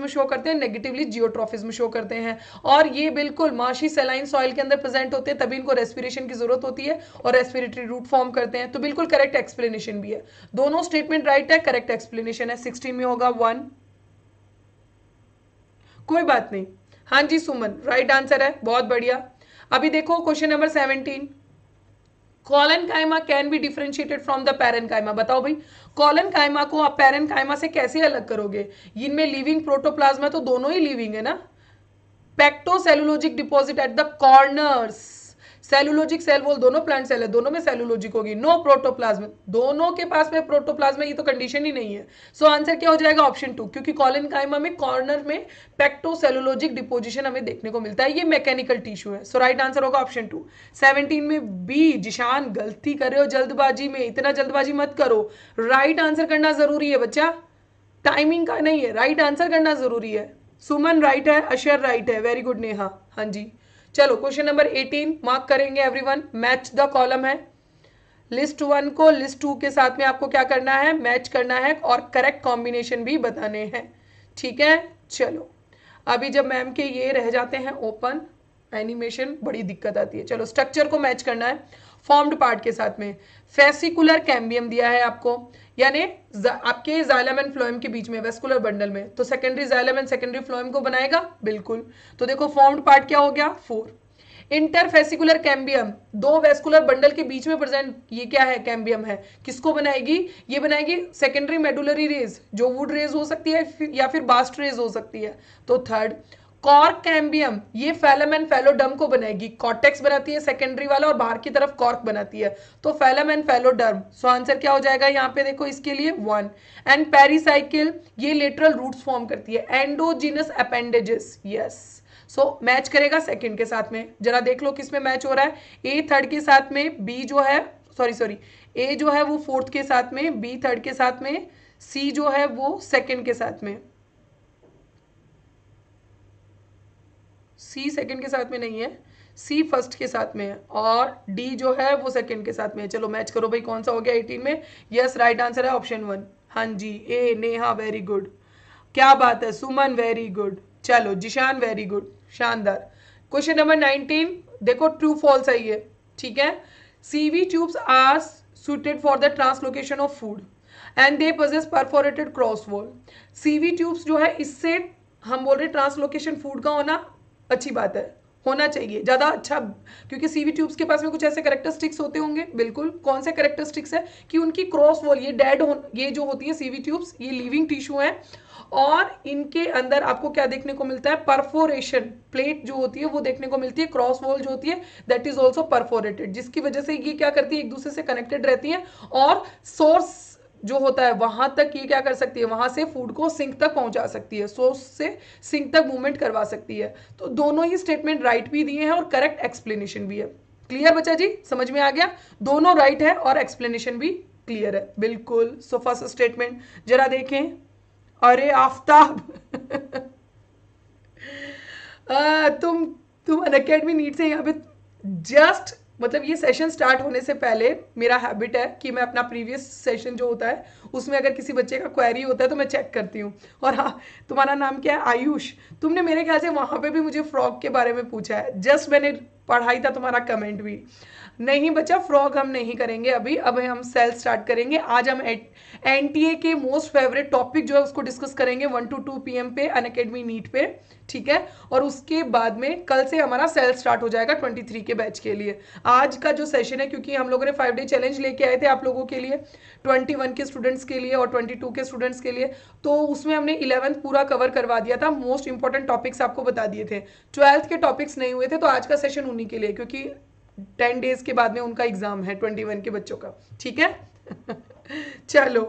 में शो करते हैं नेगेटिवली में शो करते हैं और ये बिल्कुल माशी सेलाइन सॉइल के अंदर प्रेजेंट होते हैं तभी इनको रेस्पिरेशन की जरूरत होती है और रेस्पिरेटरी रूट फॉर्म करते हैं तो बिल्कुल करेक्ट एक्सप्लेनेशन भी है दोनों स्टेटमेंट राइट है करेक्ट एक्सप्लेनेशन है सिक्सटीन में होगा वन कोई बात नहीं हाँ जी सुमन राइट आंसर है बहुत बढ़िया अभी देखो question number seventeen collenchyma can be differentiated from the parenchyma बताओ भाई कॉलन कायमा को आप पैरन कायमा से कैसे अलग करोगे इनमें लिविंग प्रोटोप्लाज्मा तो दोनों ही लिविंग है ना pectocellulosic deposit at the corners cellulosic cell wall दोनों प्लांट सेल है दोनों में सेलुलोजिक होगी नो प्रोटोप्लाज्म दोनों के पास में प्रोटोप्लाज्म ये तो कंडीशन ही नहीं है सो so, आंसर क्या हो जाएगा ऑप्शन टू क्योंकि कॉलिन कायमा में कॉर्नर में पेक्टोसेलुलोजिक डिपोजिशन हमें देखने को मिलता है ये मैकेनिकल टिश्यू है सो राइट आंसर होगा ऑप्शन टू सेवनटीन में बी जिशान गलती कर रहे हो जल्दबाजी में इतना जल्दबाजी मत करो राइट right आंसर करना जरूरी है बच्चा टाइमिंग का नहीं है राइट right आंसर करना जरूरी है सुमन राइट है अशर राइट है वेरी गुड नेहा हाँ जी चलो क्वेश्चन नंबर एटीन मार्क करेंगे एवरीवन मैच द कॉलम है लिस्ट वन को लिस्ट टू के साथ में आपको क्या करना है मैच करना है और करेक्ट कॉम्बिनेशन भी बताने हैं ठीक है चलो अभी जब मैम के ये रह जाते हैं ओपन एनिमेशन बड़ी दिक्कत आती है चलो स्ट्रक्चर को मैच करना है फॉर्म्ड पार्ट के साथ में फेसिकुलर कैम्बियम दिया है आपको यानी आपके जाइलम एंड फ्लोएम के बीच में वेस्कुलर बंडल में तो secondary xylem and secondary phloem को बनाएगा बिल्कुल तो देखो फॉर्म्ड पार्ट क्या हो गया फोर इंटरफेसिकुलर कैम्बियम दो वेस्कुलर बंडल के बीच में प्रेजेंट ये क्या है कैम्बियम है किसको बनाएगी ये बनाएगी सेकेंडरी मेडुलरी रेज जो वुड रेज हो सकती है या फिर बास्ट रेज हो सकती है तो थर्ड कॉर्क कैम्बियम ये फैलम एंड फेलोडर्म को बनाएगी कॉटेक्स बनाती है सेकेंडरी वाला और बाहर की तरफ कॉर्क बनाती है तो phellem and phelloderm so answer क्या हो जाएगा यहाँ पे देखो इसके लिए वन एंड पेरिसाइकिल ये लेटरल रूट्स फॉर्म करती है endogenous appendages yes so match करेगा सेकेंड के साथ में जरा देख लो किस में मैच हो रहा है ए थर्ड के साथ में बी जो है सॉरी सॉरी ए जो है वो फोर्थ के साथ में बी थर्ड के साथ में सी जो है वो सेकेंड के साथ में सी सेकेंड के साथ में नहीं है सी फर्स्ट के साथ में है और डी जो है वो सेकेंड के साथ में है चलो मैच करो भाई कौन सा हो गया एटीन में यस राइट आंसर है ऑप्शन वन हाँ जी ए नेहा वेरी गुड क्या बात है सुमन वेरी गुड चलो जिशान वेरी गुड शानदार क्वेश्चन नंबर नाइनटीन देखो ट्रू फॉल्स है ये ठीक है sieve tubes are suited for the translocation of food and they perforated cross cross wall cv tubes जो है इससे हम बोल रहे ट्रांसलोकेशन फूड का होना अच्छी बात है होना चाहिए ज़्यादा अच्छा क्योंकि सीवी ट्यूब्स के पास में कुछ ऐसे करेक्टरिस्टिक्स होते होंगे बिल्कुल कौन से करेक्टरिस्टिक्स है कि उनकी क्रॉस वॉल ये डेड हो ये जो होती है सीवी ट्यूब्स ये लिविंग टिश्यू है और इनके अंदर आपको क्या देखने को मिलता है परफोरेशन प्लेट जो होती है वो देखने को मिलती है क्रॉस वॉल जो होती है दैट इज ऑल्सो परफोरेटेड जिसकी वजह से ये क्या करती है एक दूसरे से कनेक्टेड रहती है और सोर्स जो होता है वहां तक ये क्या कर सकती है वहां से फूड को सिंक तक पहुंचा सकती है सोर्स से सिंक तक मूवमेंट करवा सकती है तो दोनों ही स्टेटमेंट राइट भी दिए हैं और करेक्ट एक्सप्लेनेशन भी है क्लियर बच्चा जी समझ में आ गया दोनों राइट है और एक्सप्लेनेशन भी क्लियर है बिल्कुल सो फर्स्ट स्टेटमेंट जरा देखें अरे आफ्ताब तुम तुम अन अकेडमी नीट से यहाँ पे जस्ट मतलब ये सेशन स्टार्ट होने से पहले मेरा हैबिट है कि मैं अपना प्रीवियस सेशन जो होता है उसमें अगर किसी बच्चे का क्वेरी होता है तो मैं चेक करती हूँ और हाँ तुम्हारा नाम क्या है आयुष तुमने मेरे ख्याल से वहाँ पे भी मुझे फ्रॉक के बारे में पूछा है जस्ट मैंने पढ़ाई था तुम्हारा कमेंट भी नहीं बच्चा फ्रॉग हम नहीं करेंगे अभी अब हम सेल स्टार्ट करेंगे आज हम एन के मोस्ट फेवरेट टॉपिक जो है उसको डिस्कस करेंगे वन टू टू पी पे अन अकेडमी नीट पे ठीक है और उसके बाद में कल से हमारा सेल स्टार्ट हो जाएगा ट्वेंटी थ्री के बैच के लिए आज का जो सेशन है क्योंकि हम लोगों ने फाइव डे चैलेंज लेके आए थे आप लोगों के लिए ट्वेंटी वन के स्टूडेंट्स के लिए और ट्वेंटी टू के स्टूडेंट्स के लिए तो उसमें हमने इलेवंथ पूरा कवर करवा दिया था मोस्ट इंपॉर्टेंट टॉपिक्स आपको बता दिए थे ट्वेल्थ के टॉपिक्स नहीं हुए थे तो आज का सेशन उन्हीं के लिए क्योंकि टेन डेज के बाद में उनका एग्जाम है ट्वेंटी वन के बच्चों का ठीक है चलो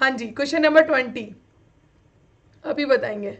हाँ जी क्वेश्चन नंबर ट्वेंटी अभी बताएंगे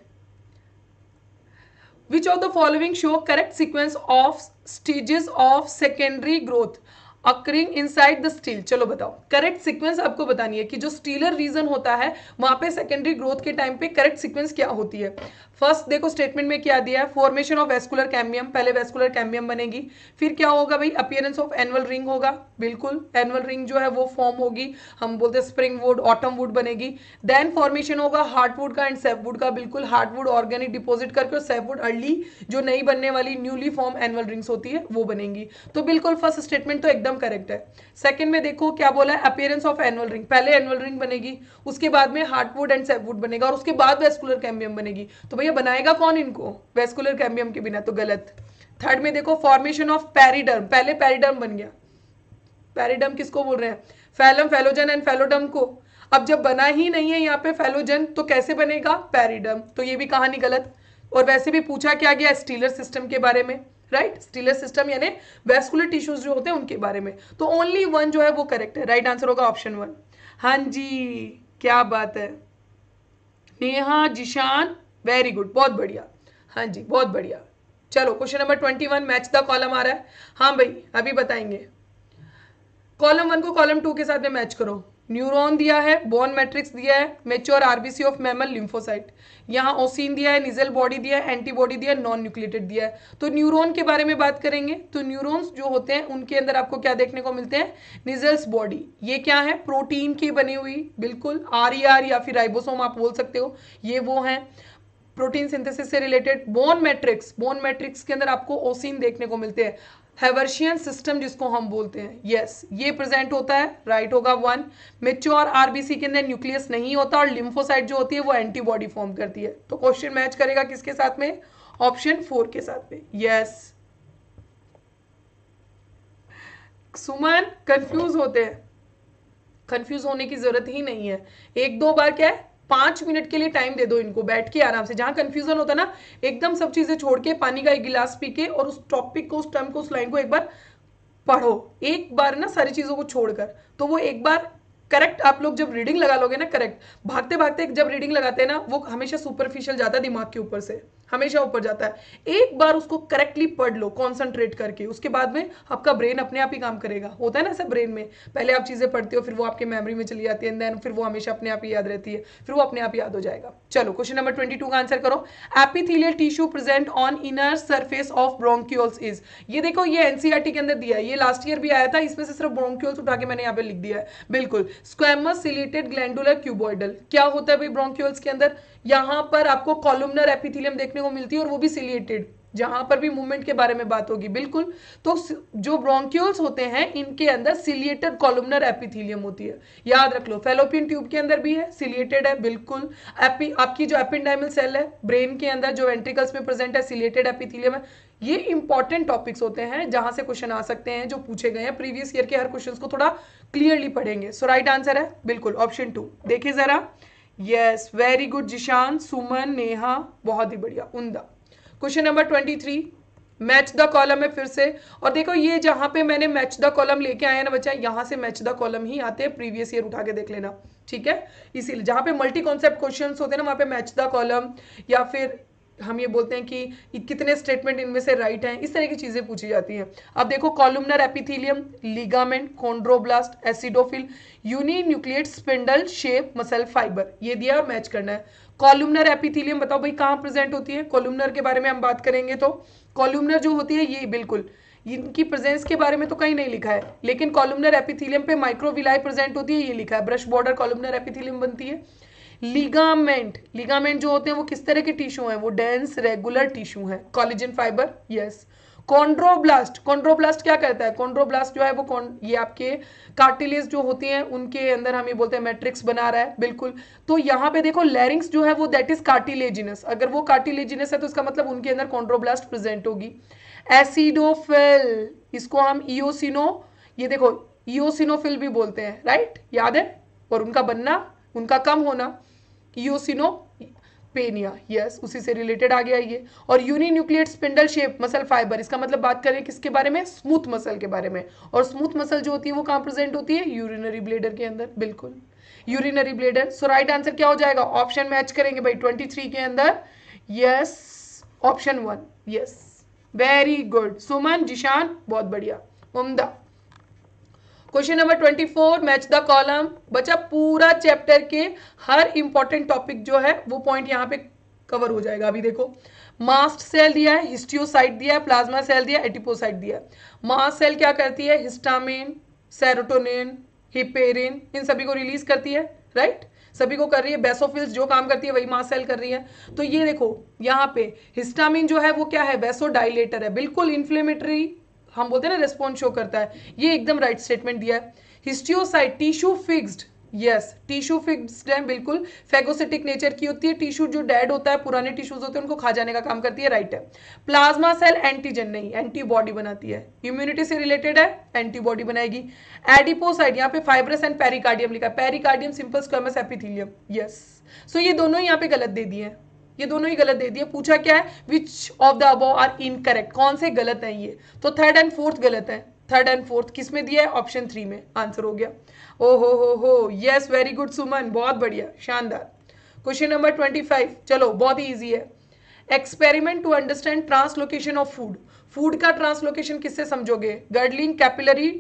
which of the following show correct sequence of stages of secondary growth occurring inside the stele चलो बताओ करेक्ट सीक्वेंस आपको बतानी है कि जो स्टीलर रीजन होता है वहां पे सेकेंडरी ग्रोथ के टाइम पे करेक्ट सीक्वेंस क्या होती है फर्स्ट देखो स्टेटमेंट में क्या दिया है फॉर्मेशन ऑफ वेस्कुलर कैम्बियम पहले वेस्कुलर कैम्बियम बनेगी फिर क्या होगा भाई अपियरेंस ऑफ एनुअल रिंग होगा बिल्कुल एनुअल रिंग जो है वो फॉर्म होगी हम बोलते हैं स्प्रिंग वुड ऑटम वुड बनेगी देन फॉर्मेशन होगा हार्डवुड का एंड सेफवुड का बिल्कुल हार्डवुड ऑर्गेनिक डिपोजिट करके और सेफवुड अर्ली जो नई बनने वाली न्यूली फॉर्म एनुअल रिंग्स होती है वो बनेंगी तो बिल्कुल फर्स्ट स्टेटमेंट तो एकदम करेक्ट है सेकेंड में देखो क्या बोला है अपियरेंस ऑफ एनुअल रिंग पहले एनुअल रिंग बनेगी उसके बाद में हार्डवुड एंड सेफवुड बनेगा और उसके बाद वेस्कुलर कैम्बियम बनेगी तो भाई ये बनाएगा कौन इनको वेस्कुलर कैम्बियम के बिना तो गलत थर्ड में देखो फॉर्मेशन ऑफ पैरिडर्म पहले पैरिडर्म बन गया पैरिडर्म किसको बोल रहे हैं फैलम फेलोजन एंड फेलोडम को अब जब बना ही नहीं है यहाँ पे फेलोजन तो कैसे बनेगा पैरिडम तो ये भी कहानी गलत और वैसे भी पूछा क्या गया स्टीलर सिस्टम के बारे में राइट स्टीलर सिस्टम यानी वेस्कुलर टिश्यूज जो होते हैं उनके बारे में तो ओनली वन जो है वो करेक्ट है राइट आंसर होगा ऑप्शन वन हाँ जी क्या बात है नेहा जिशान वेरी गुड बहुत बढ़िया हाँ जी बहुत बढ़िया चलो question number twenty one match the column आ रहा है हाँ भाई अभी बताएंगे कॉलम वन को कॉलम टू के साथ में मैच करो न्यूरॉन दिया है बोन मैट्रिक्स दिया है mature RBC of mammal lymphocyte यहाँ ओसिन दिया है निजल बॉडी दिया है एंटीबॉडी दिया है नॉन न्यूक्लिएटेड दिया है तो न्यूरॉन के बारे में बात करेंगे तो न्यूरॉन्स जो होते हैं उनके अंदर आपको क्या देखने को मिलते हैं निजल्स बॉडी ये क्या है प्रोटीन की बनी हुई बिल्कुल आर e या फिर राइबोसोम आप बोल सकते हो ये वो हैं प्रोटीन सिंथेसिस से related bone matrix bone matrix के अंदर आपको ओसिन देखने को मिलते हैं हेवर्शियन सिस्टम जिसको हम बोलते हैं यस yes, ये प्रेजेंट होता है राइट right होगा वन मेच्योर आरबीसी के अंदर न्यूक्लियस नहीं होता और लिम्फोसाइट जो होती है वो एंटीबॉडी फॉर्म करती है तो क्वेश्चन मैच करेगा किसके साथ में ऑप्शन फोर के साथ में यस yes. सुमन कंफ्यूज होते हैं कंफ्यूज होने की जरूरत ही नहीं है एक दो बार क्या है पांच मिनट के लिए टाइम दे दो इनको बैठ के आराम से जहां कंफ्यूजन होता है ना एकदम सब चीजें छोड़ के पानी का एक गिलास पी के और उस टॉपिक को उस टर्म को उस लाइन को एक बार पढ़ो एक बार ना सारी चीजों को छोड़कर तो वो एक बार करेक्ट आप लोग जब रीडिंग लगा लोगे ना करेक्ट भागते भागते जब रीडिंग लगाते हैं ना वो हमेशा सुपरफिशियल जाता है दिमाग के ऊपर से हमेशा ऊपर जाता है एक बार उसको करेक्टली पढ़ लो कॉन्सेंट्रेट करके उसके बाद में आपका ब्रेन अपने आप ही काम करेगा होता है ना ऐसा ब्रेन में पहले आप चीज़ें पढ़ते हो फिर वो आपके मेमोरी में चली जाती है देन फिर वो हमेशा अपने आप ही याद रहती है फिर वो अपने आप याद हो जाएगा चलो क्वेश्चन नंबर ट्वेंटी का आंसर करो epithelial tissue present on inner surface of bronchioles is ये देखो ये एनसीआरटी e के अंदर दिया है ये लास्ट ईयर भी आया था इसमें से सिर्फ ब्रोंक्यूल्स उठा के मैंने यहाँ पे लिख दिया है बिल्कुल स्क्वेमस सिलेटेड ग्लैंडुलर क्यूबॉइडल क्या होता है भाई ब्रोंक्यूल्स के अंदर यहां पर आपको कॉलमनर एपिथिलियम देखने को मिलती है और वो भी सिलिएटेड जहां पर भी मूवमेंट के बारे में बात होगी बिल्कुल तो जो ब्रोंक्यूल्स होते हैं इनके अंदर सिलिएटेड कॉलमनर एपिथिलियम होती है याद रख लो फेलोपियन ट्यूब के अंदर भी है सिलिएटेड है बिल्कुल एपी, आपकी जो एपिनडाइमल सेल है ब्रेन के अंदर जो वेंट्रिकल्स में प्रेजेंट है सिलिएटेड एपिथिलियम है ये इंपॉर्टेंट टॉपिक्स होते हैं जहां से क्वेश्चन आ सकते हैं जो पूछे गए हैं प्रीवियस ईयर के हर क्वेश्चन को थोड़ा क्लियरली पढ़ेंगे सो राइट आंसर है बिल्कुल ऑप्शन टू देखिए जरा yes very good Zeeshan Suman Neha बहुत ही बढ़िया उमदा question number twenty three match the column है फिर से और देखो ये जहां पे मैंने मैच द कॉलम लेके आया ना बच्चा यहां से मैच द कॉलम ही आते हैं प्रीवियस ईयर उठा के देख लेना ठीक है इसीलिए जहां पे मल्टी कॉन्सेप्ट क्वेश्चंस होते हैं ना वहां पे मैच द कॉलम या फिर हम ये बोलते हैं कि कितने स्टेटमेंट इनमें से राइट हैं इस तरह की चीज़ें पूछी जाती हैं अब देखो columnar epithelium ligament chondroblast acidophil uninucleate spindle shape muscle fibre ये दिया मैच करना है कॉलुमनर एपिथीलियम बताओ भाई कहाँ प्रेजेंट होती है कॉलुमनर के बारे में हम बात करेंगे तो कॉलुमनर जो होती है ये बिल्कुल इनकी प्रेजेंस के बारे में तो कहीं नहीं लिखा है लेकिन कॉलुमनर एपिथीलियम पे माइक्रोविलाई प्रेजेंट होती है ये लिखा है ब्रश बॉर्डर कॉलुमनर एपिथीलियम बनती है लिगामेंट लिगामेंट जो होते हैं वो किस तरह के टिश्यू हैं वो डेंस रेगुलर टिश्यू हैं collagen fibre yes chondroblast chondroblast क्या करता है कॉन्ड्रोब्लास्ट जो है वो कौन ये आपके कार्टिलेज जो होती हैं उनके अंदर हम ये बोलते हैं मैट्रिक्स बना रहा है बिल्कुल तो यहाँ पे देखो लैरिंग्स जो है वो दैट इज कार्टिलेजिनस अगर वो कार्टिलेजिनस है तो इसका मतलब उनके अंदर कॉन्ड्रोब्लास्ट प्रेजेंट होगी एसिडोफिल इसको हम ईओसिनो ये देखो ईओसिनोफिल भी बोलते हैं राइट याद है और उनका बनना उनका कम होना पेनिया यस उसी से रिलेटेड आ गया ये और nucleate spindle shape muscle fibre इसका मतलब बात करें किसके बारे में स्मूथ मसल के बारे में और स्मूथ मसल जो होती है वो कहाँ प्रेजेंट होती है यूरिनरी ब्लेडर के अंदर बिल्कुल urinary bladder so right answer क्या हो जाएगा ऑप्शन मैच करेंगे भाई ट्वेंटी थ्री के अंदर yes option one yes very good Suman Zeeshan बहुत बढ़िया उमदा question number twenty four match the column बच्चा पूरा चैप्टर के हर इंपॉर्टेंट टॉपिक जो है वो पॉइंट यहाँ पे कवर हो जाएगा अभी देखो मास्ट सेल दिया है हिस्टियोसाइट दिया है प्लाज्मा सेल दिया है एटिपोसाइट दिया है मास्ट सेल क्या करती है हिस्टामिन सेरोटोनिन हिपेरिन इन सभी को रिलीज करती है राइट सभी को कर रही है बेसोफिल्स जो काम करती है वही मास सेल कर रही है तो ये देखो यहाँ पे हिस्टामिन जो है वो क्या है बेसोडाइलेटर है बिल्कुल इन्फ्लेमेटरी हम बोलते हैं ना रेस्पॉन्स शो करता है ये एकदम राइट स्टेटमेंट दिया है histiocyte tissue fixed yes tissue fixed है बिल्कुल फेगोसिटिक नेचर की होती है टिश्यू जो डेड होता है पुराने टिश्यूज होते हैं उनको खा जाने का काम करती है राइट है प्लाज्मा सेल एंटीजन नहीं एंटीबॉडी बनाती है इम्यूनिटी से रिलेटेड है एंटीबॉडी बनाएगी एडिपोसाइड यहाँ पे फाइब्रस एंड पेरिकार्डियम लिखा है pericardium simple squamous epithelium yes so ये दोनों यहाँ पे गलत दे दिए हैं ये दोनों ही गलत दे दिए पूछा क्या है विच ऑफ द अब आर इनकरेक्ट कौन से गलत है ये तो थर्ड एंड फोर्थ गलत है थर्ड एंड फोर्थ किस में दिया है ऑप्शन थ्री में आंसर हो गया ओ हो हो हो यस वेरी गुड सुमन बहुत बढ़िया शानदार क्वेश्चन नंबर ट्वेंटी फाइव चलो बहुत ही ईजी है experiment to understand translocation of food food का ट्रांसलोकेशन किससे समझोगे girdling capillary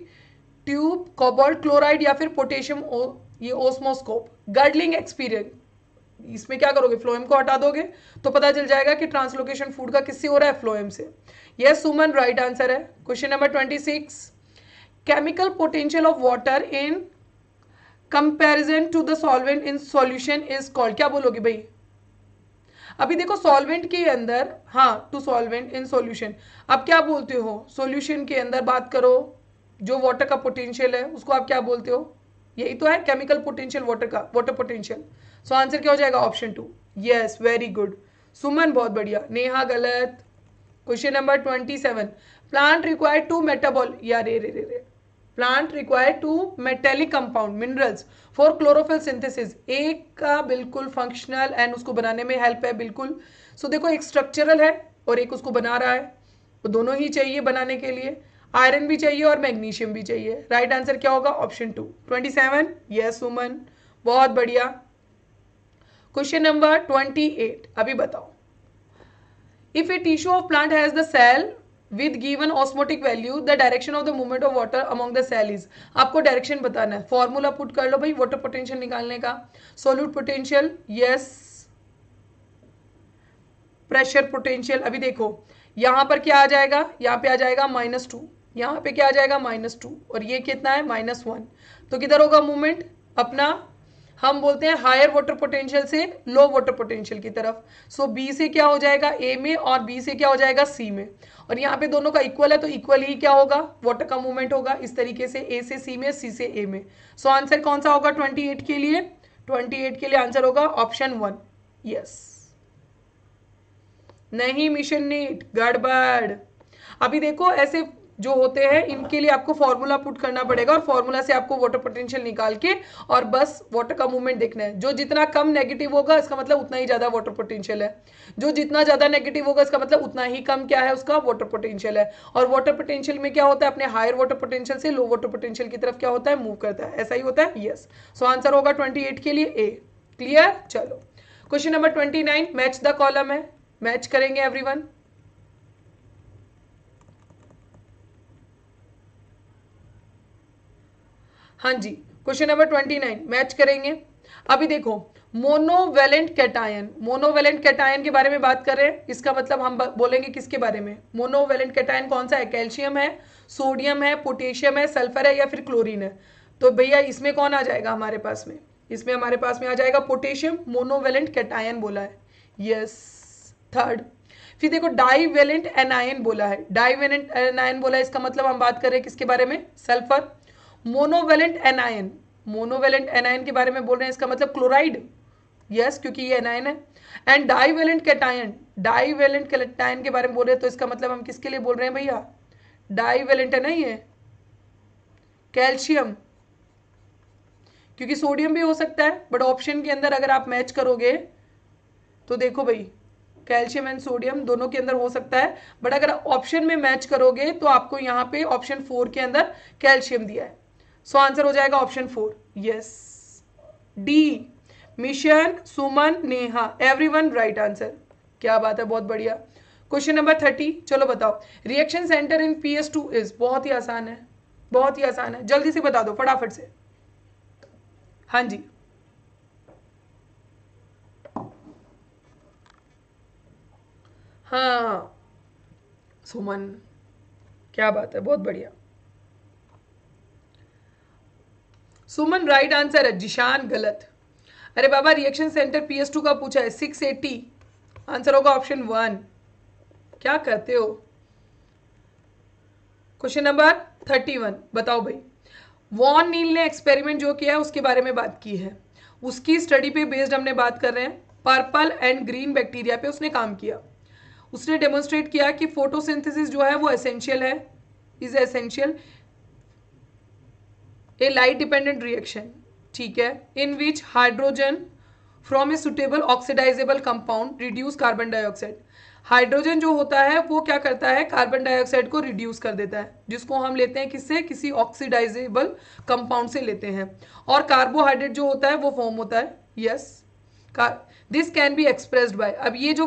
tube cobalt chloride या फिर पोटेशियम ओ ये ओस्मोस्कोप गर्डलिंग एक्सपीरियंस इसमें क्या करोगे फ्लोएम को हटा दोगे तो पता चल जाएगा कि ट्रांसलोकेशन फूड का किससे हो रहा है फ्लोएम से यस सुमन राइट आंसर है question number twenty six chemical potential of water in comparison to the solvent in solution is called क्या बोलोगे भाई अभी देखो सॉल्वेंट के अंदर हाँ टू सॉल्वेंट इन सॉल्यूशन अब क्या बोलते हो सॉल्यूशन के अंदर बात करो जो वाटर का पोटेंशियल है उसको आप क्या बोलते हो यही तो है केमिकल पोटेंशियल वाटर का वाटर पोटेंशियल सो आंसर क्या हो जाएगा option two yes very good Suman बहुत बढ़िया नेहा गलत question number twenty seven plant require to मेटाबॉल या रे रे रे रे plant require to metallic compound minerals for chlorophyll synthesis एक का बिल्कुल फंक्शनल एंड उसको बनाने में हेल्प है बिल्कुल सो so, देखो एक स्ट्रक्चरल है और एक उसको बना रहा है तो दोनों ही चाहिए बनाने के लिए आयरन भी चाहिए और मैग्नीशियम भी चाहिए राइट right आंसर क्या होगा option two twenty seven yes Suman बहुत बढ़िया क्वेश्चन नंबर 28 अभी बताओ if a tissue of plant has the cell with given osmotic value the direction of the movement of water among the cell is आपको direction बताना है formula put कर लो भाई water potential निकालने का solute potential yes pressure potential अभी देखो यहां पर क्या आ जाएगा यहां पे आ जाएगा माइनस टू यहां पर क्या आ जाएगा माइनस टू और ये कितना है माइनस वन तो किधर होगा मूवमेंट अपना हम बोलते हैं हायर वाटर पोटेंशियल से लो वाटर पोटेंशियल की तरफ सो so, बी से क्या हो जाएगा ए में और बी से क्या हो जाएगा सी में और यहाँ पे दोनों का इक्वल है तो इक्वल ही क्या होगा वाटर का मूवमेंट होगा इस तरीके से ए से सी में सी से ए में सो so, आंसर कौन सा होगा ट्वेंटी एट के लिए ट्वेंटी एट के लिए आंसर होगा ऑप्शन वन यस नहीं मिशन नीट गड़बड़ अभी देखो ऐसे जो होते हैं इनके लिए आपको फॉर्मूला पुट करना पड़ेगा और फॉर्मूला से आपको वाटर पोटेंशियल निकाल के और बस वाटर का मूवमेंट देखना है जो जितना कम नेगेटिव होगा इसका मतलब उतना ही ज़्यादा वाटर पोटेंशियल है जो जितना ज़्यादा नेगेटिव होगा इसका मतलब उतना ही कम क्या है उसका वाटर पोटेंशियल है और वाटर पोटेंशियल में क्या होता है अपने हायर वाटर पोटेंशियल से लो वाटर पोटेंशियल की तरफ क्या होता है मूव करता है ऐसा ही होता है यस सो आंसर होगा ट्वेंटी के लिए ए क्लियर चलो question number twenty match the column है मैच करेंगे एवरीवन हाँ जी question number twenty nine match करेंगे अभी देखो मोनोवेलेंट कैटायन मोनोवेलेंट कैटायन के बारे में बात कर रहे हैं इसका मतलब हम बोलेंगे किसके बारे में मोनोवेलेंट कैटायन कौन सा है कैल्शियम है सोडियम है पोटेशियम है सल्फर है या फिर क्लोरीन है तो भैया इसमें कौन आ जाएगा हमारे पास में इसमें हमारे पास में आ जाएगा पोटेशियम मोनोवेलेंट कैटायन बोला है यस थर्ड फिर देखो डाईवेलेंट एनायन बोला है डाईवेलेंट एनायन बोला है इसका मतलब हम बात कर रहे हैं किसके बारे में sulphur monovalent anion monovalent anion के बारे में बोल रहे हैं इसका मतलब क्लोराइड यस yes, क्योंकि ये एनायन है and divalent cation divalent cation के बारे में बोल रहे हैं तो इसका मतलब हम किसके लिए बोल रहे हैं भैया डाईवेलेंट है नहीं है कैल्शियम क्योंकि सोडियम भी हो सकता है बट ऑप्शन के अंदर अगर आप मैच करोगे तो देखो भाई कैल्शियम एंड सोडियम दोनों के अंदर हो सकता है बट अगर ऑप्शन में मैच करोगे तो आपको यहाँ पे ऑप्शन फोर के अंदर कैल्शियम दिया है सो आंसर हो जाएगा option four yes D mission Suman Neha everyone right answer क्या बात है बहुत बढ़िया क्वेश्चन नंबर थर्टी चलो बताओ reaction centre in P S two is बहुत ही आसान है बहुत ही आसान है जल्दी से बता दो फटाफट से हाँ जी हाँ सुमन क्या बात है बहुत बढ़िया सुमन राइट आंसर है जिशान गलत अरे बाबा रिएक्शन सेंटर एस टू का पूछा है सिक्स एटी आंसर होगा ऑप्शन वन क्या करते हो क्वेश्चन नंबर थर्टी वन बताओ भाई वॉन नील ने एक्सपेरिमेंट जो किया है उसके बारे में बात की है उसकी स्टडी पे बेस्ड हमने बात कर रहे हैं पर्पल एंड ग्रीन बैक्टीरिया पे उसने काम किया उसने डेमोन्स्ट्रेट किया कि फोटोसिंथेसिस जो है वो एसेंशियल है is essential a light dependent reaction ठीक है in which hydrogen from a suitable oxidisable compound reduce carbon dioxide hydrogen जो होता है वो क्या करता है कार्बन डाइऑक्साइड को रिड्यूस कर देता है जिसको हम लेते हैं किससे किसी ऑक्सीडाइजेबल कंपाउंड से लेते हैं और कार्बोहाइड्रेट जो होता है वो फॉर्म होता है yes this can be expressed by अब ये जो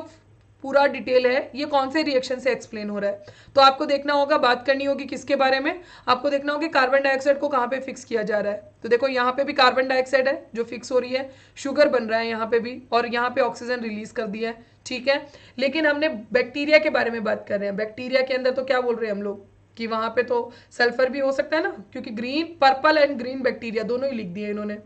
पूरा डिटेल है ये कौन से रिएक्शन से एक्सप्लेन हो रहा है तो आपको देखना होगा बात करनी होगी किसके बारे में आपको देखना होगा कार्बन डाइऑक्साइड को कहाँ पे फिक्स किया जा रहा है तो देखो यहाँ पे भी कार्बन डाइऑक्साइड है जो फिक्स हो रही है शुगर बन रहा है यहाँ पे भी और यहाँ पे ऑक्सीजन रिलीज कर दिया है ठीक है लेकिन हमने बैक्टीरिया के बारे में बात कर रहे हैं बैक्टीरिया के अंदर तो क्या बोल रहे हैं हम लोग कि वहाँ पे तो सल्फर भी हो सकता है ना क्योंकि green purple and green bacteria दोनों ही लिख दिए इन्होंने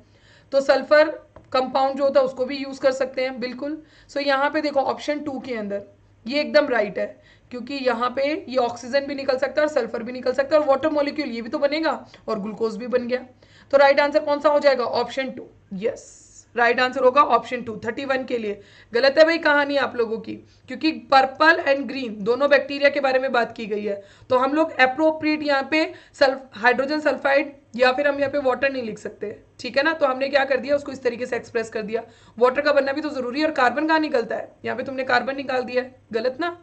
तो सल्फर कंपाउंड जो होता है उसको भी यूज़ कर सकते हैं बिल्कुल सो so, यहाँ पे देखो ऑप्शन टू के अंदर ये एकदम राइट है क्योंकि यहाँ पे ये ऑक्सीजन भी निकल सकता है और सल्फर भी निकल सकता है और वाटर मॉलिक्यूल ये भी तो बनेगा और ग्लूकोज भी बन गया तो राइट आंसर कौन सा हो जाएगा option two yes right answer होगा ऑप्शन टू थर्टी वन के लिए गलत है भाई कहानी आप लोगों की क्योंकि पर्पल एंड ग्रीन दोनों बैक्टीरिया के बारे में बात की गई है तो हम लोग अप्रोप्रिएट यहाँ पे सल्फ हाइड्रोजन सल्फाइड या फिर हम यहाँ पे वाटर नहीं लिख सकते ठीक है ना तो हमने क्या कर दिया उसको इस तरीके से एक्सप्रेस कर दिया वाटर का बनना भी तो जरूरी है और कार्बन कहाँ निकलता है यहाँ पे तुमने कार्बन निकाल दिया है गलत ना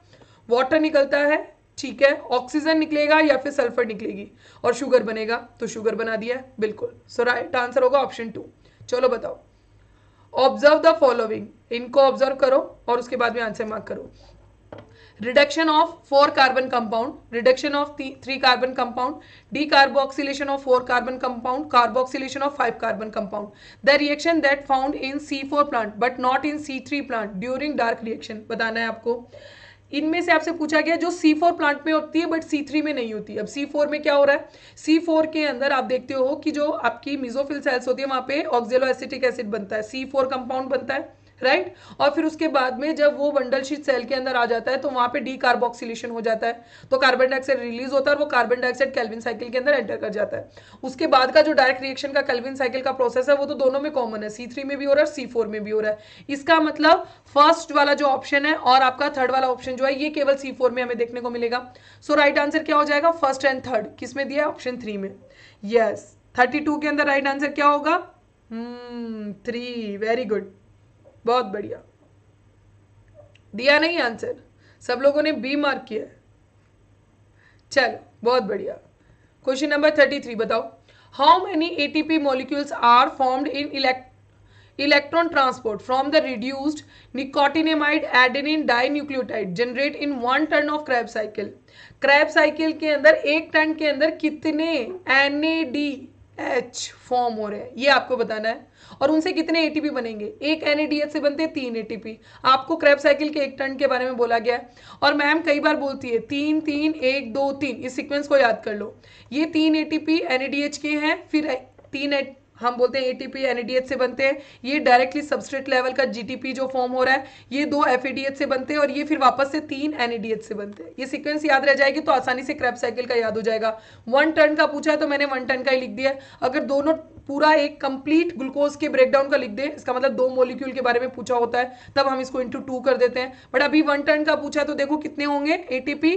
वाटर निकलता है ठीक है ऑक्सीजन निकलेगा या फिर सल्फर निकलेगी और शुगर बनेगा तो शुगर बना दिया बिल्कुल सो राइट आंसर होगा ऑप्शन टू चलो बताओ ऑब्जर्व द फॉलोइंग इनको ऑब्जर्व करो और उसके बाद में आंसर मार्क करो reduction of four carbon compound reduction of three carbon compound decarboxylation of four carbon compound carboxylation of five carbon compound the reaction that found in C four plant but not in C three plant during dark reaction बताना है आपको इनमें से आपसे पूछा गया जो सी four plant में होती है बट सी थ्री में नहीं होती अब सी फोर में क्या हो रहा है सी फोर के अंदर आप देखते हो कि जो आपकी मिजोफिल सेल्स होती है वहां पे ऑक्जेलो एसिटिक एसिड बनता है सी फोर कंपाउंड बनता है राइट और फिर उसके बाद में जब वो बंडल शीट सेल के अंदर आ जाता है तो वहां पे डी कार्बोक्सिलेशन हो जाता है तो कार्बन डाइऑक्साइड रिलीज होता है और वो कार्बन डाइऑक्साइड कैलविन साइकिल के अंदर एंटर कर जाता है उसके बाद का जो डायरेक्ट रिएक्शन का कैलविन साइकिल का प्रोसेस है वो तो दोनों में कॉमन है सी में भी हो रहा है सी में भी हो रहा है इसका मतलब फर्स्ट वाला जो ऑप्शन है और आपका थर्ड वाला ऑप्शन जो है ये केवल सी में हमें देखने को मिलेगा सो राइट आंसर क्या हो जाएगा फर्स्ट एंड थर्ड किस में दिया ऑप्शन थ्री में यस थर्टी के अंदर राइट आंसर क्या होगा थ्री वेरी गुड बहुत बढ़िया दिया नहीं आंसर सब लोगों ने बी मार्क किया है चलो बहुत बढ़िया क्वेश्चन नंबर थर्टी थ्री बताओ how many ATP molecules are formed in electron transport from the reduced reduced nicotinamide dinucleotide generate in one turn of Krebs cycle Krebs cycle के अंदर एक टर्न के अंदर कितने N A D H form हो रहे हैं ये आपको बताना है और उनसे कितने एटीपी बनेंगे एक एनएडीएच से बनते हैं तीन एटीपी आपको क्रैप साइकिल के एक टर्न के बारे में बोला गया और मैम कई बार बोलती है तीन तीन एक दो तीन इस सिक्वेंस को याद कर लो ये तीन एटीपी एच के हैं फिर तीन हम बोलते हैं एटीपी एनएडीएच e से बनते हैं ये डायरेक्टली सबस्ट्रेट लेवल का जीटीपी जो फॉर्म हो रहा है ये दो एफएडीएच e से बनते हैं और ये फिर वापस से तीन एनएडीएच e से बनते हैं ये सीक्वेंस याद रह जाएगी तो आसानी से क्रैप साइकिल का याद हो जाएगा वन टर्न का पूछा है तो मैंने वन टर्न का ही लिख दिया अगर दोनों पूरा एक कंप्लीट ग्लूकोज के ब्रेकडाउन का लिख दे इसका मतलब दो मोलिक्यूल के बारे में पूछा होता है तब हम इसको इंटू टू कर देते हैं बट अभी वन टर्न का पूछा है तो देखो कितने होंगे ATP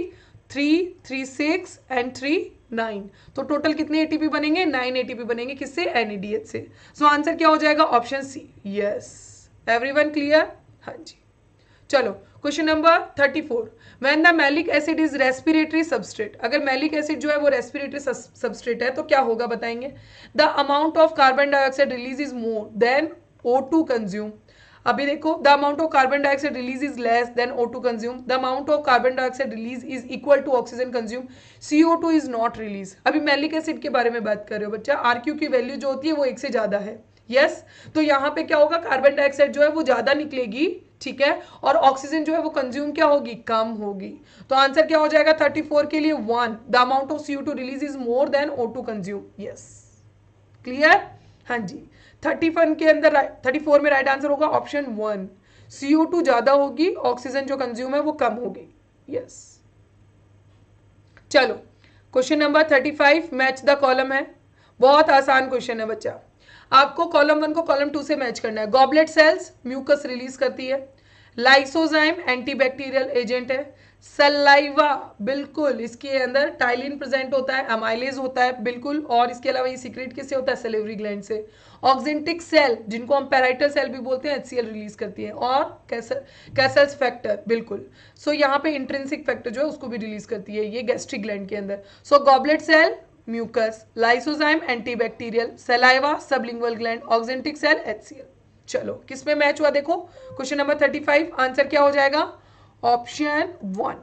three three six and three nine तो टोटल कितने एटीपी बनेंगे नाइन एटीपी बनेंगे किससे एनईडीएच e से सो so, क्या हो जाएगा option C yes everyone clear हाँ जी चलो question number thirty four when the malic acid is respiratory substrate अगर मैलिक एसिड जो है वो रेस्पिरेटरी सबस्ट्रेट है तो क्या होगा बताएंगे the amount of carbon dioxide release is more than O two consume अभी देखो the amount of carbon dioxide release is less than O two consume the amount of carbon dioxide release is equal to oxygen consume CO two is not release अभी malic acid के बारे में बात कर रहे हो बच्चा आर क्यू की वैल्यू जो होती है वो एक से ज्यादा है यस yes? तो यहाँ पे क्या होगा कार्बन डाइऑक्साइड जो है वो ज्यादा निकलेगी ठीक है और ऑक्सीजन जो है वो कंज्यूम क्या होगी कम होगी तो आंसर क्या हो जाएगा 34 के लिए one the amount of CO two release is more than O two consume yes clear हाँ जी थर्टी फन के अंदर थर्टी फोर में राइट आंसर होगा ऑप्शन वन सीओ टू ज्यादा होगी ऑक्सीजन जो कंज्यूम है वो कम होगी यस चलो question number thirty five match the column है बहुत आसान क्वेश्चन है बच्चा आपको कॉलम वन को कॉलम टू से मैच करना है गॉबलेट सेल्स म्यूकस रिलीज करती है लाइसोजाइम एंटीबैक्टीरियल एजेंट है सलाइवा बिल्कुल इसके अंदर टाइलिन प्रेजेंट होता है अमाइलेज होता है बिल्कुल और इसके अलावा ये सीक्रेट किससे होता है सेलेवरी ग्लैंड से ऑक्सेंटिक सेल जिनको हम पेराइटल सेल भी बोलते हैं एच रिलीज करती है और कैसेल्स फैक्टर बिल्कुल सो so, यहाँ पे इंट्रेंसिक फैक्टर जो है उसको भी रिलीज करती है ये गैस्ट्रिक ग्लैंड के अंदर so goblet cell mucus lysozyme antibacterial saliva sublingual gland oxyntic cell H चलो किस मैच हुआ देखो question number thirty five answer क्या हो जाएगा option one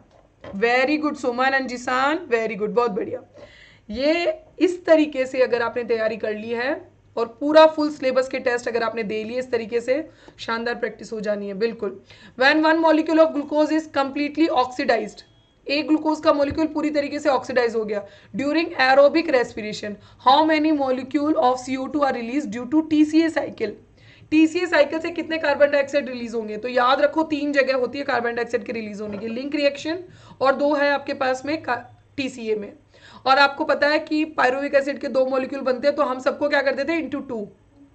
very good Suman and Zeeshan very good बहुत बढ़िया ये इस तरीके से अगर आपने तैयारी कर ली है और पूरा फुल सिलेबस के टेस्ट अगर आपने दे लिए इस तरीके से शानदार प्रैक्टिस हो जानी है बिल्कुल when one molecule of glucose is completely oxidised एक ग्लूकोज का मॉलिक्यूल पूरी तरीके से ऑक्सीडाइज हो गया during aerobic respiration how many molecule of CO two are release due to T C A cycle TCA cycle से कितने कार्बन डाइऑक्साइड रिलीज होंगे तो याद रखो तीन जगह होती है कार्बन डाइऑक्साइड के रिलीज होने की लिंक रिएक्शन और दो है आपके पास में टीसीए में और आपको पता है कि पायरुविक एसिड के दो मॉलिक्यूल बनते हैं तो हम सबको क्या करते थे इंटू टू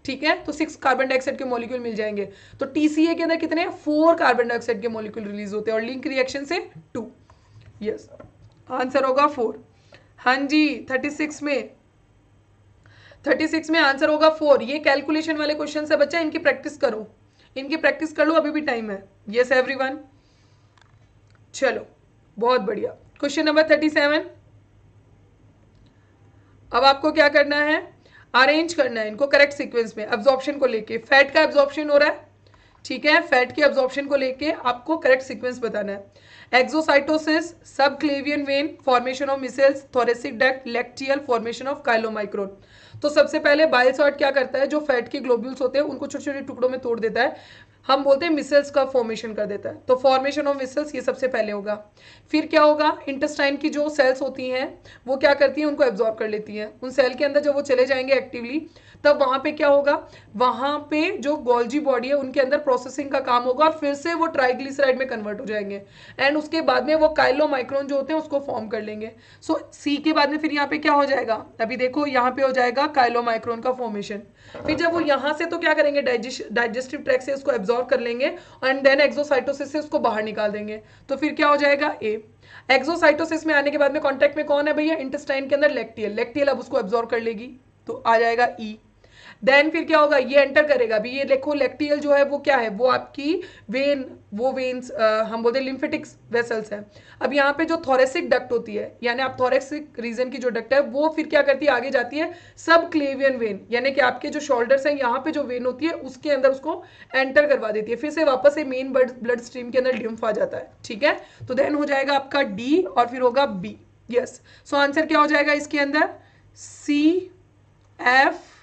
ठीक है तो सिक्स कार्बन डाइऑक्साइड के मॉलिक्यूल मिल जाएंगे तो टीसीए के अंदर कितने फोर कार्बन डाइऑक्साइड के मॉलिक्यूल रिलीज होते हैं और लिंक रिएक्शन से टू यस आंसर होगा फोर हाँ जी थर्टी सिक्स में थर्टी सिक्स में आंसर होगा फोर ये कैलकुलेशन वाले क्वेश्चन है बच्चा इनकी प्रैक्टिस करो इनकी प्रैक्टिस कर लो अभी भी टाइम है यस एवरीवन चलो बहुत बढ़िया क्वेश्चन नंबर थर्टी सेवन अब आपको क्या करना है अरेंज करना है इनको करेक्ट सीक्वेंस में एब्जॉर्प्शन को लेके फैट का एब्जॉर्प्शन हो रहा है ठीक है फैट के एब्जॉर्प्शन को लेके आपको करेक्ट सीक्वेंस बताना है exocytosis subclavian vein formation of micelles thoracic duct lacteal formation of chylomicron तो सबसे पहले बाइल क्या करता है जो फैट के ग्लोब्यूल्स होते हैं उनको छोटे छोटे टुकड़ों में तोड़ देता है हम बोलते हैं मिसल्स का फॉर्मेशन कर देता है तो फॉर्मेशन ऑफ मिसल्स ये सबसे पहले होगा फिर क्या होगा इंटेस्टाइन की जो सेल्स होती हैं वो क्या करती हैं उनको एब्जॉर्ब कर लेती हैं उन सेल के अंदर जब वो चले जाएंगे एक्टिवली तब वहाँ पे क्या होगा वहाँ पे जो गोल्जी बॉडी है उनके अंदर प्रोसेसिंग का काम होगा और फिर से वो ट्राइग्लिसराइड में कन्वर्ट हो जाएंगे एंड उसके बाद में वो काइलो माइक्रोन जो होते हैं उसको फॉर्म कर लेंगे सो so, सी के बाद में फिर यहाँ पे क्या हो जाएगा अभी देखो यहाँ पे हो जाएगा काइलो माइक्रोन का फॉर्मेशन फिर जब वो यहाँ से तो क्या करेंगे डाइजेस्टिव ट्रैक से उसको एब्जॉर्व कर लेंगे एंड देन एक्सोसाइटोसिस से उसको बाहर निकाल देंगे तो फिर क्या हो जाएगा ए एक्सोसाइटोसिस में आने के बाद में कॉन्टेक्ट में कौन है भैया इंटेस्टाइन के अंदर लेक्टियल लेक्टियल अब उसको एब्जॉर्व कर लेगी तो आ जाएगा ई e. देन फिर क्या होगा ये एंटर करेगा अभी ये देखो लेक्टियल जो है वो क्या है वो आपकी वेन वो वेन्स हम बोलते हैं लिम्फेटिक्स वेसल्स है अब यहाँ पे जो थोरेसिक डक्ट होती है यानी आप थोरेसिक रीजन की जो डक्ट है वो फिर क्या करती है आगे जाती है सब क्लेवियन वेन यानी कि आपके जो शोल्डर्स हैं यहाँ पे जो वेन होती है उसके अंदर उसको एंटर करवा देती है फिर से वापस से मेन ब्लड स्ट्रीम के अंदर डिम्फ आ जाता है ठीक है तो देन हो जाएगा आपका डी और फिर होगा बी यस सो आंसर क्या हो जाएगा इसके अंदर C F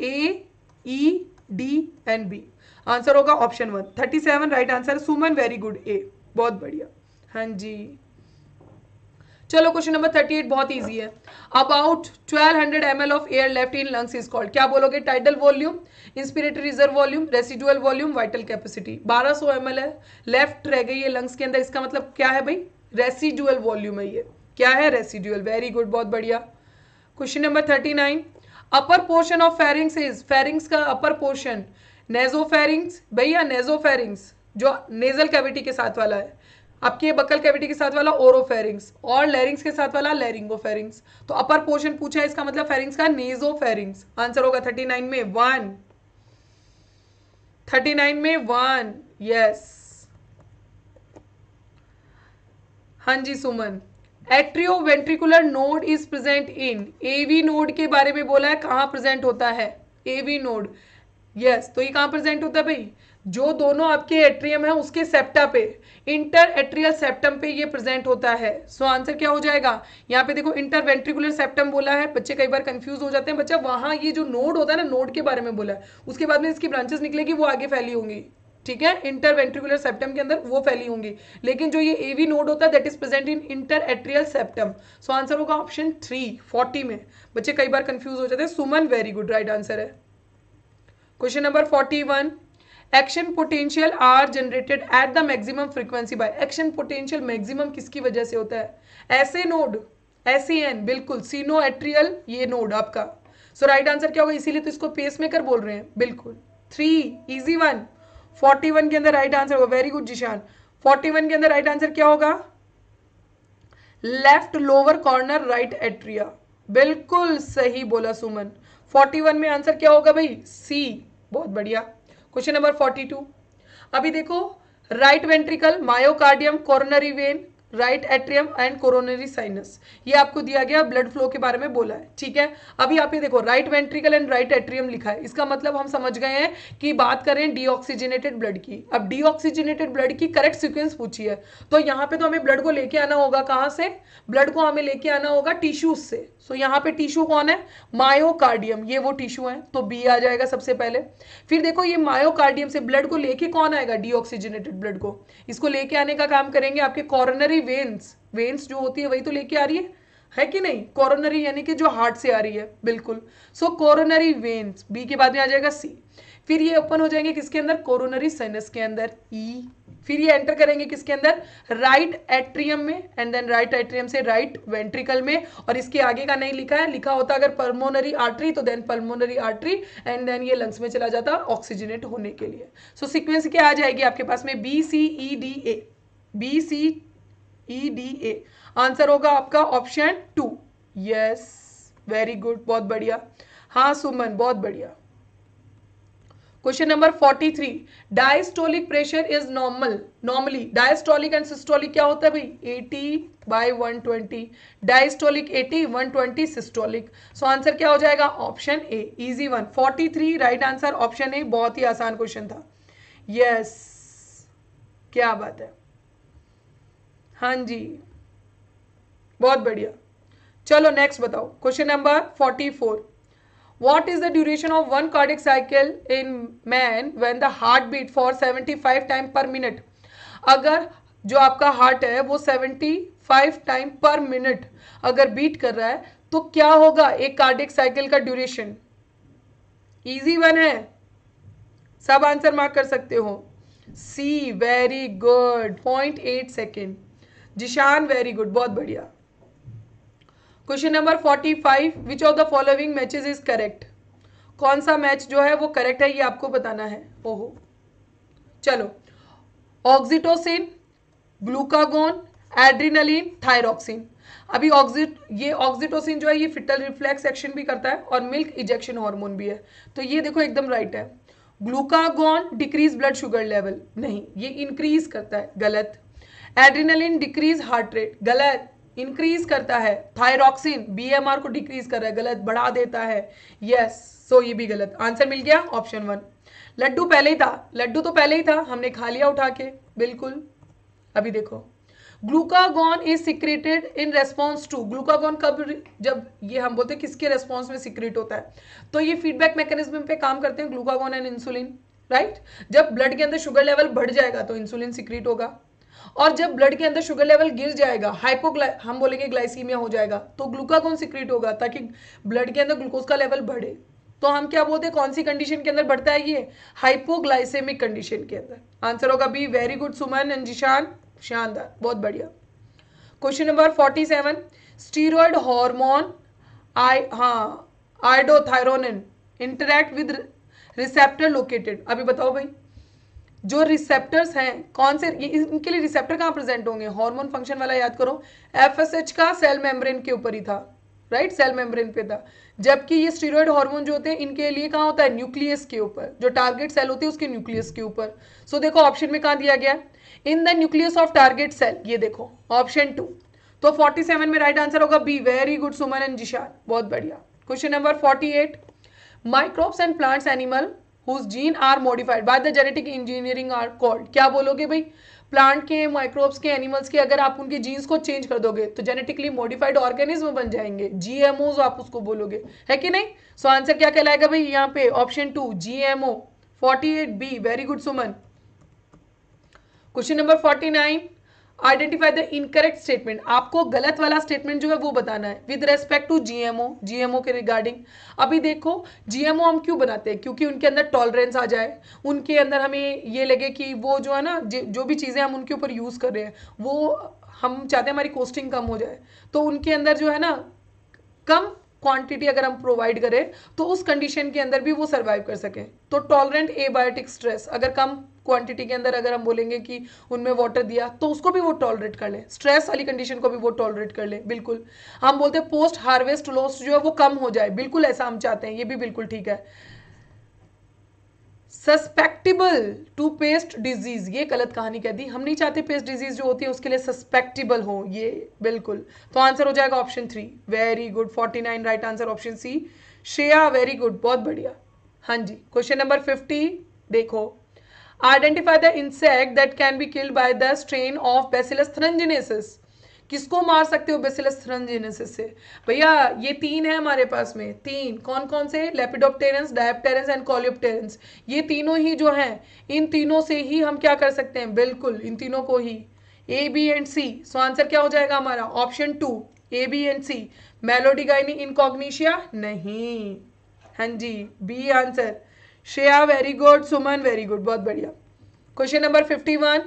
A E D and B answer होगा option one thirty seven right answer Suman very good ए बहुत बढ़िया हाँ जी चलो क्वेश्चन नंबर थर्टी एट बहुत ईजी है about twelve hundred M L of air left in lungs is called क्या बोलोगे tidal volume inspiratory reserve volume residual volume vital capacity बारह सौ एम एल है लेफ्ट रह गई है लंग्स के अंदर इसका मतलब क्या है भाई रेसिडुअल वॉल्यूम है ये क्या है रेसिडुअल वेरी गुड बहुत बढ़िया question number thirty nine upper portion of pharynx is pharynx का अपर पोर्शन नेजोफेरिंग्स भैया नेजोफेरिंग्स जो नेजल कैविटी के साथ वाला है आपके बकल कैविटी के साथ वाला ओरोफेरिंग्स और लेरिंग्स के साथ वाला लेरिंगोफेरिंग्स तो अपर पोर्शन पूछा है इसका मतलब फेरिंग्स का नेजोफेरिंग्स आंसर होगा थर्टी नाइन में वन थर्टी नाइन में वन यस हाँ जी Suman atrioventricular node is present in AV node के बारे में बोला है कहाँ प्रेजेंट होता है एवी नोड यस तो ये कहाँ प्रेजेंट होता है भाई जो दोनों आपके एट्रियम है उसके सेप्टा पे इंटर एट्रियल सेप्टम पे ये प्रेजेंट होता है सो so, आंसर क्या हो जाएगा यहाँ पे देखो इंटर वेंट्रिकुलर सेप्टम बोला है बच्चे कई बार कंफ्यूज हो जाते हैं बच्चा वहां ये जो नोड होता है ना नोड के बारे में बोला है उसके बाद में इसकी ब्रांचेस निकलेगी वो आगे फैली होंगी ठीक है इंटर वेंट्रिकुलर सेप्टम के अंदर वो फैली होंगी लेकिन जो ये एवी नोड होता है that is present in inter atrial septum so answer होगा ऑप्शन थ्री फोर्टी में बच्चे कई बार कंफ्यूज हो जाते हैं Suman very good right answer है question number forty one action potential are generated at the maximum frequency by action potential maximum किसकी वजह से होता है ऐसे नोड ऐसे एन बिल्कुल सीनो एट्रियल ये नोड आपका सो राइट आंसर क्या होगा इसीलिए तो इसको पेस मेकर बोल रहे हैं बिल्कुल थ्री इजी वन 41 के अंदर राइट आंसर होगा वेरी गुड जिशान 41 के अंदर राइट आंसर क्या होगा left lower corner right atria बिल्कुल सही बोला सुमन 41 में आंसर क्या होगा भाई सी बहुत बढ़िया क्वेश्चन नंबर 42 अभी देखो right ventricle myocardium coronary vein right atrium and coronary sinus ये आपको दिया गया ब्लड फ्लो के बारे में बोला है ठीक है अभी आप ये देखो right ventricle and right atrium लिखा है इसका मतलब हम समझ गए हैं कि बात करें डीऑक्सीजनेटेड ब्लड की अब डीऑक्सीजनेटेड ब्लड की करेक्ट सिक्वेंस पूछी है तो यहाँ पे तो हमें ब्लड को लेके आना होगा कहाँ से ब्लड को हमें लेके आना होगा टिश्यूज से सो so, यहाँ पे टिश्यू कौन है मायोकार्डियम ये वो टिश्यू है तो बी आ जाएगा सबसे पहले फिर देखो ये मायोकार्डियम से ब्लड को लेके कौन आएगा डीऑक्सीजनेटेड ब्लड को इसको लेके आने का काम करेंगे आपके कॉर्नरी वेन्स वेन्स जो होती है वही तो लेके आ रही है है कि नहीं कोरोनरी यानी कि जो हार्ट से आ रही है बिल्कुल सो कोरोनरी वेन्स बी के बाद में आ जाएगा सी फिर ये ओपन हो जाएंगे किसके अंदर कोरोनरी साइनस के अंदर ई e. फिर ये एंटर करेंगे किसके अंदर राइट एट्रियम में एंड देन राइट एट्रियम से राइट right वेंट्रिकल में और इसके आगे का नहीं लिखा है लिखा होता अगर पल्मोनरी आर्टरी तो then pulmonary artery and then ये लंग्स में चला जाता ऑक्सीजनेट होने के लिए सो so, सिक्वेंस क्या आ जाएगी आपके पास में B C E D A B C E D A answer होगा आपका option two yes very good बहुत बढ़िया हाँ सुमन बहुत बढ़िया question number 43 diastolic pressure is normal normally diastolic and systolic क्या होता है भाई 80 by 120 diastolic 80 120 systolic so answer क्या हो जाएगा option A easy one 43 right answer option A बहुत ही आसान क्वेश्चन था यस yes. क्या बात है हाँ जी बहुत बढ़िया चलो नेक्स्ट बताओ question number forty four what is the duration of one cardiac cycle in man when the heart beat for seventy five time per minute अगर जो आपका हार्ट है वो फाइव टाइम पर मिनट अगर बीट कर रहा है तो क्या होगा एक कार्डिक साइकिल का ड्यूरेशन इजी वन है सब आंसर मार्क कर सकते हो C very good point eight second Zeeshan very good बहुत बढ़िया question number forty five which of the following matches is correct कौन सा मैच जो है वो करेक्ट है ये आपको बताना है ओहो चलो ऑक्सीटोसिन ग्लूकागोन एड्रीनलिन थायरोक्सिन अभी ऑक्सिट ये ऑक्सीटोसिन जो है ये फिटल रिफ्लेक्स एक्शन भी करता है और मिल्क इजेक्शन हार्मोन भी है तो ये देखो एकदम राइट है glucagon decrease blood sugar level नहीं ये इंक्रीज करता है गलत एड्रीनलिन डिक्रीज हार्ट रेट गलत इंक्रीज करता है थायरॉक्सिन बीएमआर को डिक्रीज कर रहा है गलत बढ़ा देता है यस yes, सो so ये भी गलत आंसर मिल गया ऑप्शन वन लड्डू पहले ही था लड्डू तो पहले ही था हमने खा लिया उठा के बिल्कुल अभी देखो glucagon is secreted in response to glucagon कब जब ये हम बोलते हैं किसके रेस्पॉन्स में सिक्रेट होता है तो ये फीडबैक मैकेनिज्म पे काम करते हैं ग्लूकागॉन एंड इंसुलिन राइट जब ब्लड के अंदर शुगर लेवल बढ़ जाएगा तो इंसुलिन सिक्रेट होगा और जब ब्लड के अंदर शुगर लेवल गिर जाएगा हाइपोग्ला हम बोलेंगे ग्लाइसीमिया हो जाएगा तो ग्लूकागोन सिक्रीट होगा ताकि ब्लड के अंदर ग्लूकोज का लेवल बढ़े तो हम क्या बोलते हैं कौन सी कंडीशन के अंदर बढ़ता है ये हाइपोग्लाइसेमिक कंडीशन के अंदर आंसर होगा B very good Suman and Zeeshan शानदार बहुत बढ़िया question number forty seven steroid hormone I हाँ iodothyronine interact with receptor located अभी बताओ भाई जो रिसेप्टर्स हैं कौन से इनके लिए रिसेप्टर कहाँ प्रेजेंट होंगे हार्मोन फंक्शन वाला याद करो एफएसएच का सेल मेम्ब्रेन के ऊपर ही था राइट सेल मेम्ब्रेन पे था जबकि ये स्टीरोड हार्मोन जो होते हैं इनके लिए कहाँ होता है न्यूक्लियस के ऊपर जो टारगेट सेल होती है उसके न्यूक्लियस के ऊपर सो so, देखो ऑप्शन में कहाँ दिया गया in the nucleus of target cell ये देखो ऑप्शन टू तो सेवन में राइट आंसर होगा B very good Suman and Zeeshan बहुत बढ़िया question number eight microbes and plants animal whose gene are modified by the genetic engineering are called क्या बोलोगे भाई प्लांट के माइक्रोब्स के एनिमल्स के अगर आप उनके जीन्स को चेंज कर दोगे तो जेनेटिकली मॉडिफाइड ऑर्गेनिज्म बन जाएंगे जीएमओ आप उसको बोलोगे है कि नहीं सो so, आंसर क्या कहलाएगा भाई यहाँ पे option two GMO forty eight B very good Suman question number forty nine identify the incorrect statement आपको गलत वाला स्टेटमेंट जो है वो बताना है with respect to GMO GMO के रिगार्डिंग अभी देखो जीएमओ हम क्यों बनाते हैं क्योंकि उनके अंदर टॉलरेंस आ जाए उनके अंदर हमें ये लगे कि वो जो है ना जो भी चीज़ें हम उनके ऊपर यूज़ कर रहे हैं वो हम चाहते हैं हमारी कॉस्टिंग कम हो जाए तो उनके अंदर जो है ना कम क्वांटिटी अगर हम प्रोवाइड करें तो उस कंडीशन के अंदर भी वो सर्वाइव कर सकें तो टॉलरेंट एबायोटिक स्ट्रेस अगर कम क्वांटिटी के अंदर अगर हम बोलेंगे कि उनमें वाटर दिया तो उसको भी वो टॉलरेट कर ले स्ट्रेस वाली कंडीशन को भी वो टॉलरेट कर ले बिल्कुल हम बोलते हैं पोस्ट हार्वेस्ट लॉस जो है वो कम हो जाए बिल्कुल ऐसा हम चाहते हैं ये भी बिल्कुल ठीक है सस्पेक्टेबल टू पेस्ट डिजीज ये गलत कहानी कह दी हम नहीं चाहते पेस्ट डिजीज जो होती है उसके लिए सस्पेक्टिबल हो ये बिल्कुल तो आंसर हो जाएगा option three very good forty nine right answer option C Shreya very good बहुत बढ़िया हाँ जी क्वेश्चन नंबर फिफ्टी देखो identify the insect that can be killed by the strain of Bacillus thuringiensis किसको मार सकते हो बेसिलस थ्रंजिनेसिस से भैया ये तीन है हमारे पास में तीन कौन कौन से लेपिडोप्टेरेंस डायप्टेरेंस एंड कॉलियोप्टेरेंस ये तीनों ही जो हैं इन तीनों से ही हम क्या कर सकते हैं बिल्कुल इन तीनों को ही A B and C so answer क्या हो जाएगा हमारा option two A B and C Meloidogyne incognita नहीं हाँ जी B answer Shreya very good Suman very good बहुत बढ़िया question number fifty one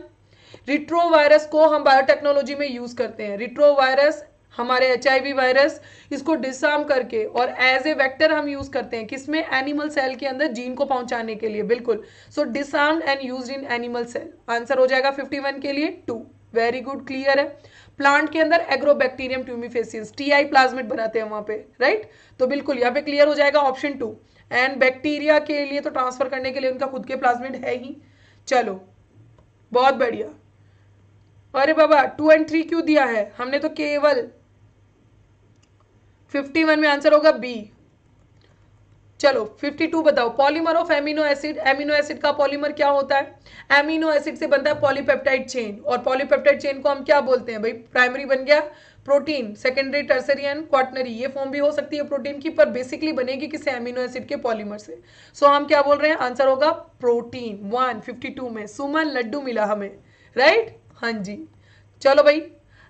retrovirus को हम बायोटेक्नोलॉजी में यूज करते हैं रिट्रोवायरस हमारे एच वायरस इसको डिसआर्म करके और एज ए वेक्टर हम यूज करते हैं किसमें एनिमल सेल के अंदर जीन को पहुंचाने के लिए बिल्कुल so disarm and use in animal cell answer हो जाएगा फिफ्टी वन के लिए टू वेरी गुड क्लियर है प्लांट के अंदर एग्रोबैक्टीरियम ट्यूमिफेसियस आई प्लाज्मिट बनाते हैं वहां पे राइट right? तो बिल्कुल यहाँ पे क्लियर हो जाएगा ऑप्शन टू एंड बैक्टीरिया के लिए तो ट्रांसफर करने के लिए उनका खुद के प्लाज्मिड है ही चलो बहुत बढ़िया अरे बाबा टू एंड थ्री क्यों दिया है हमने तो केवल फिफ्टी वन में आंसर होगा बी चलो फिफ्टी टू बताओ polymer of amino acid amino acid का पॉलीमर क्या होता है एमिनो एसिड से बनता है पॉलीपेप्टाइड चेन और पॉलीपेप्टाइड चेन को हम क्या बोलते हैं भाई प्राइमरी बन गया protein secondary tertiary and quaternary ये फॉर्म भी हो सकती है प्रोटीन की पर बेसिकली बनेगी किसी एमिनो एसिड के पॉलीमर से सो so, हम क्या बोल रहे हैं आंसर होगा प्रोटीन वन फिफ्टी टू में सुमन लड्डू मिला हमें राइट हाँ जी चलो भाई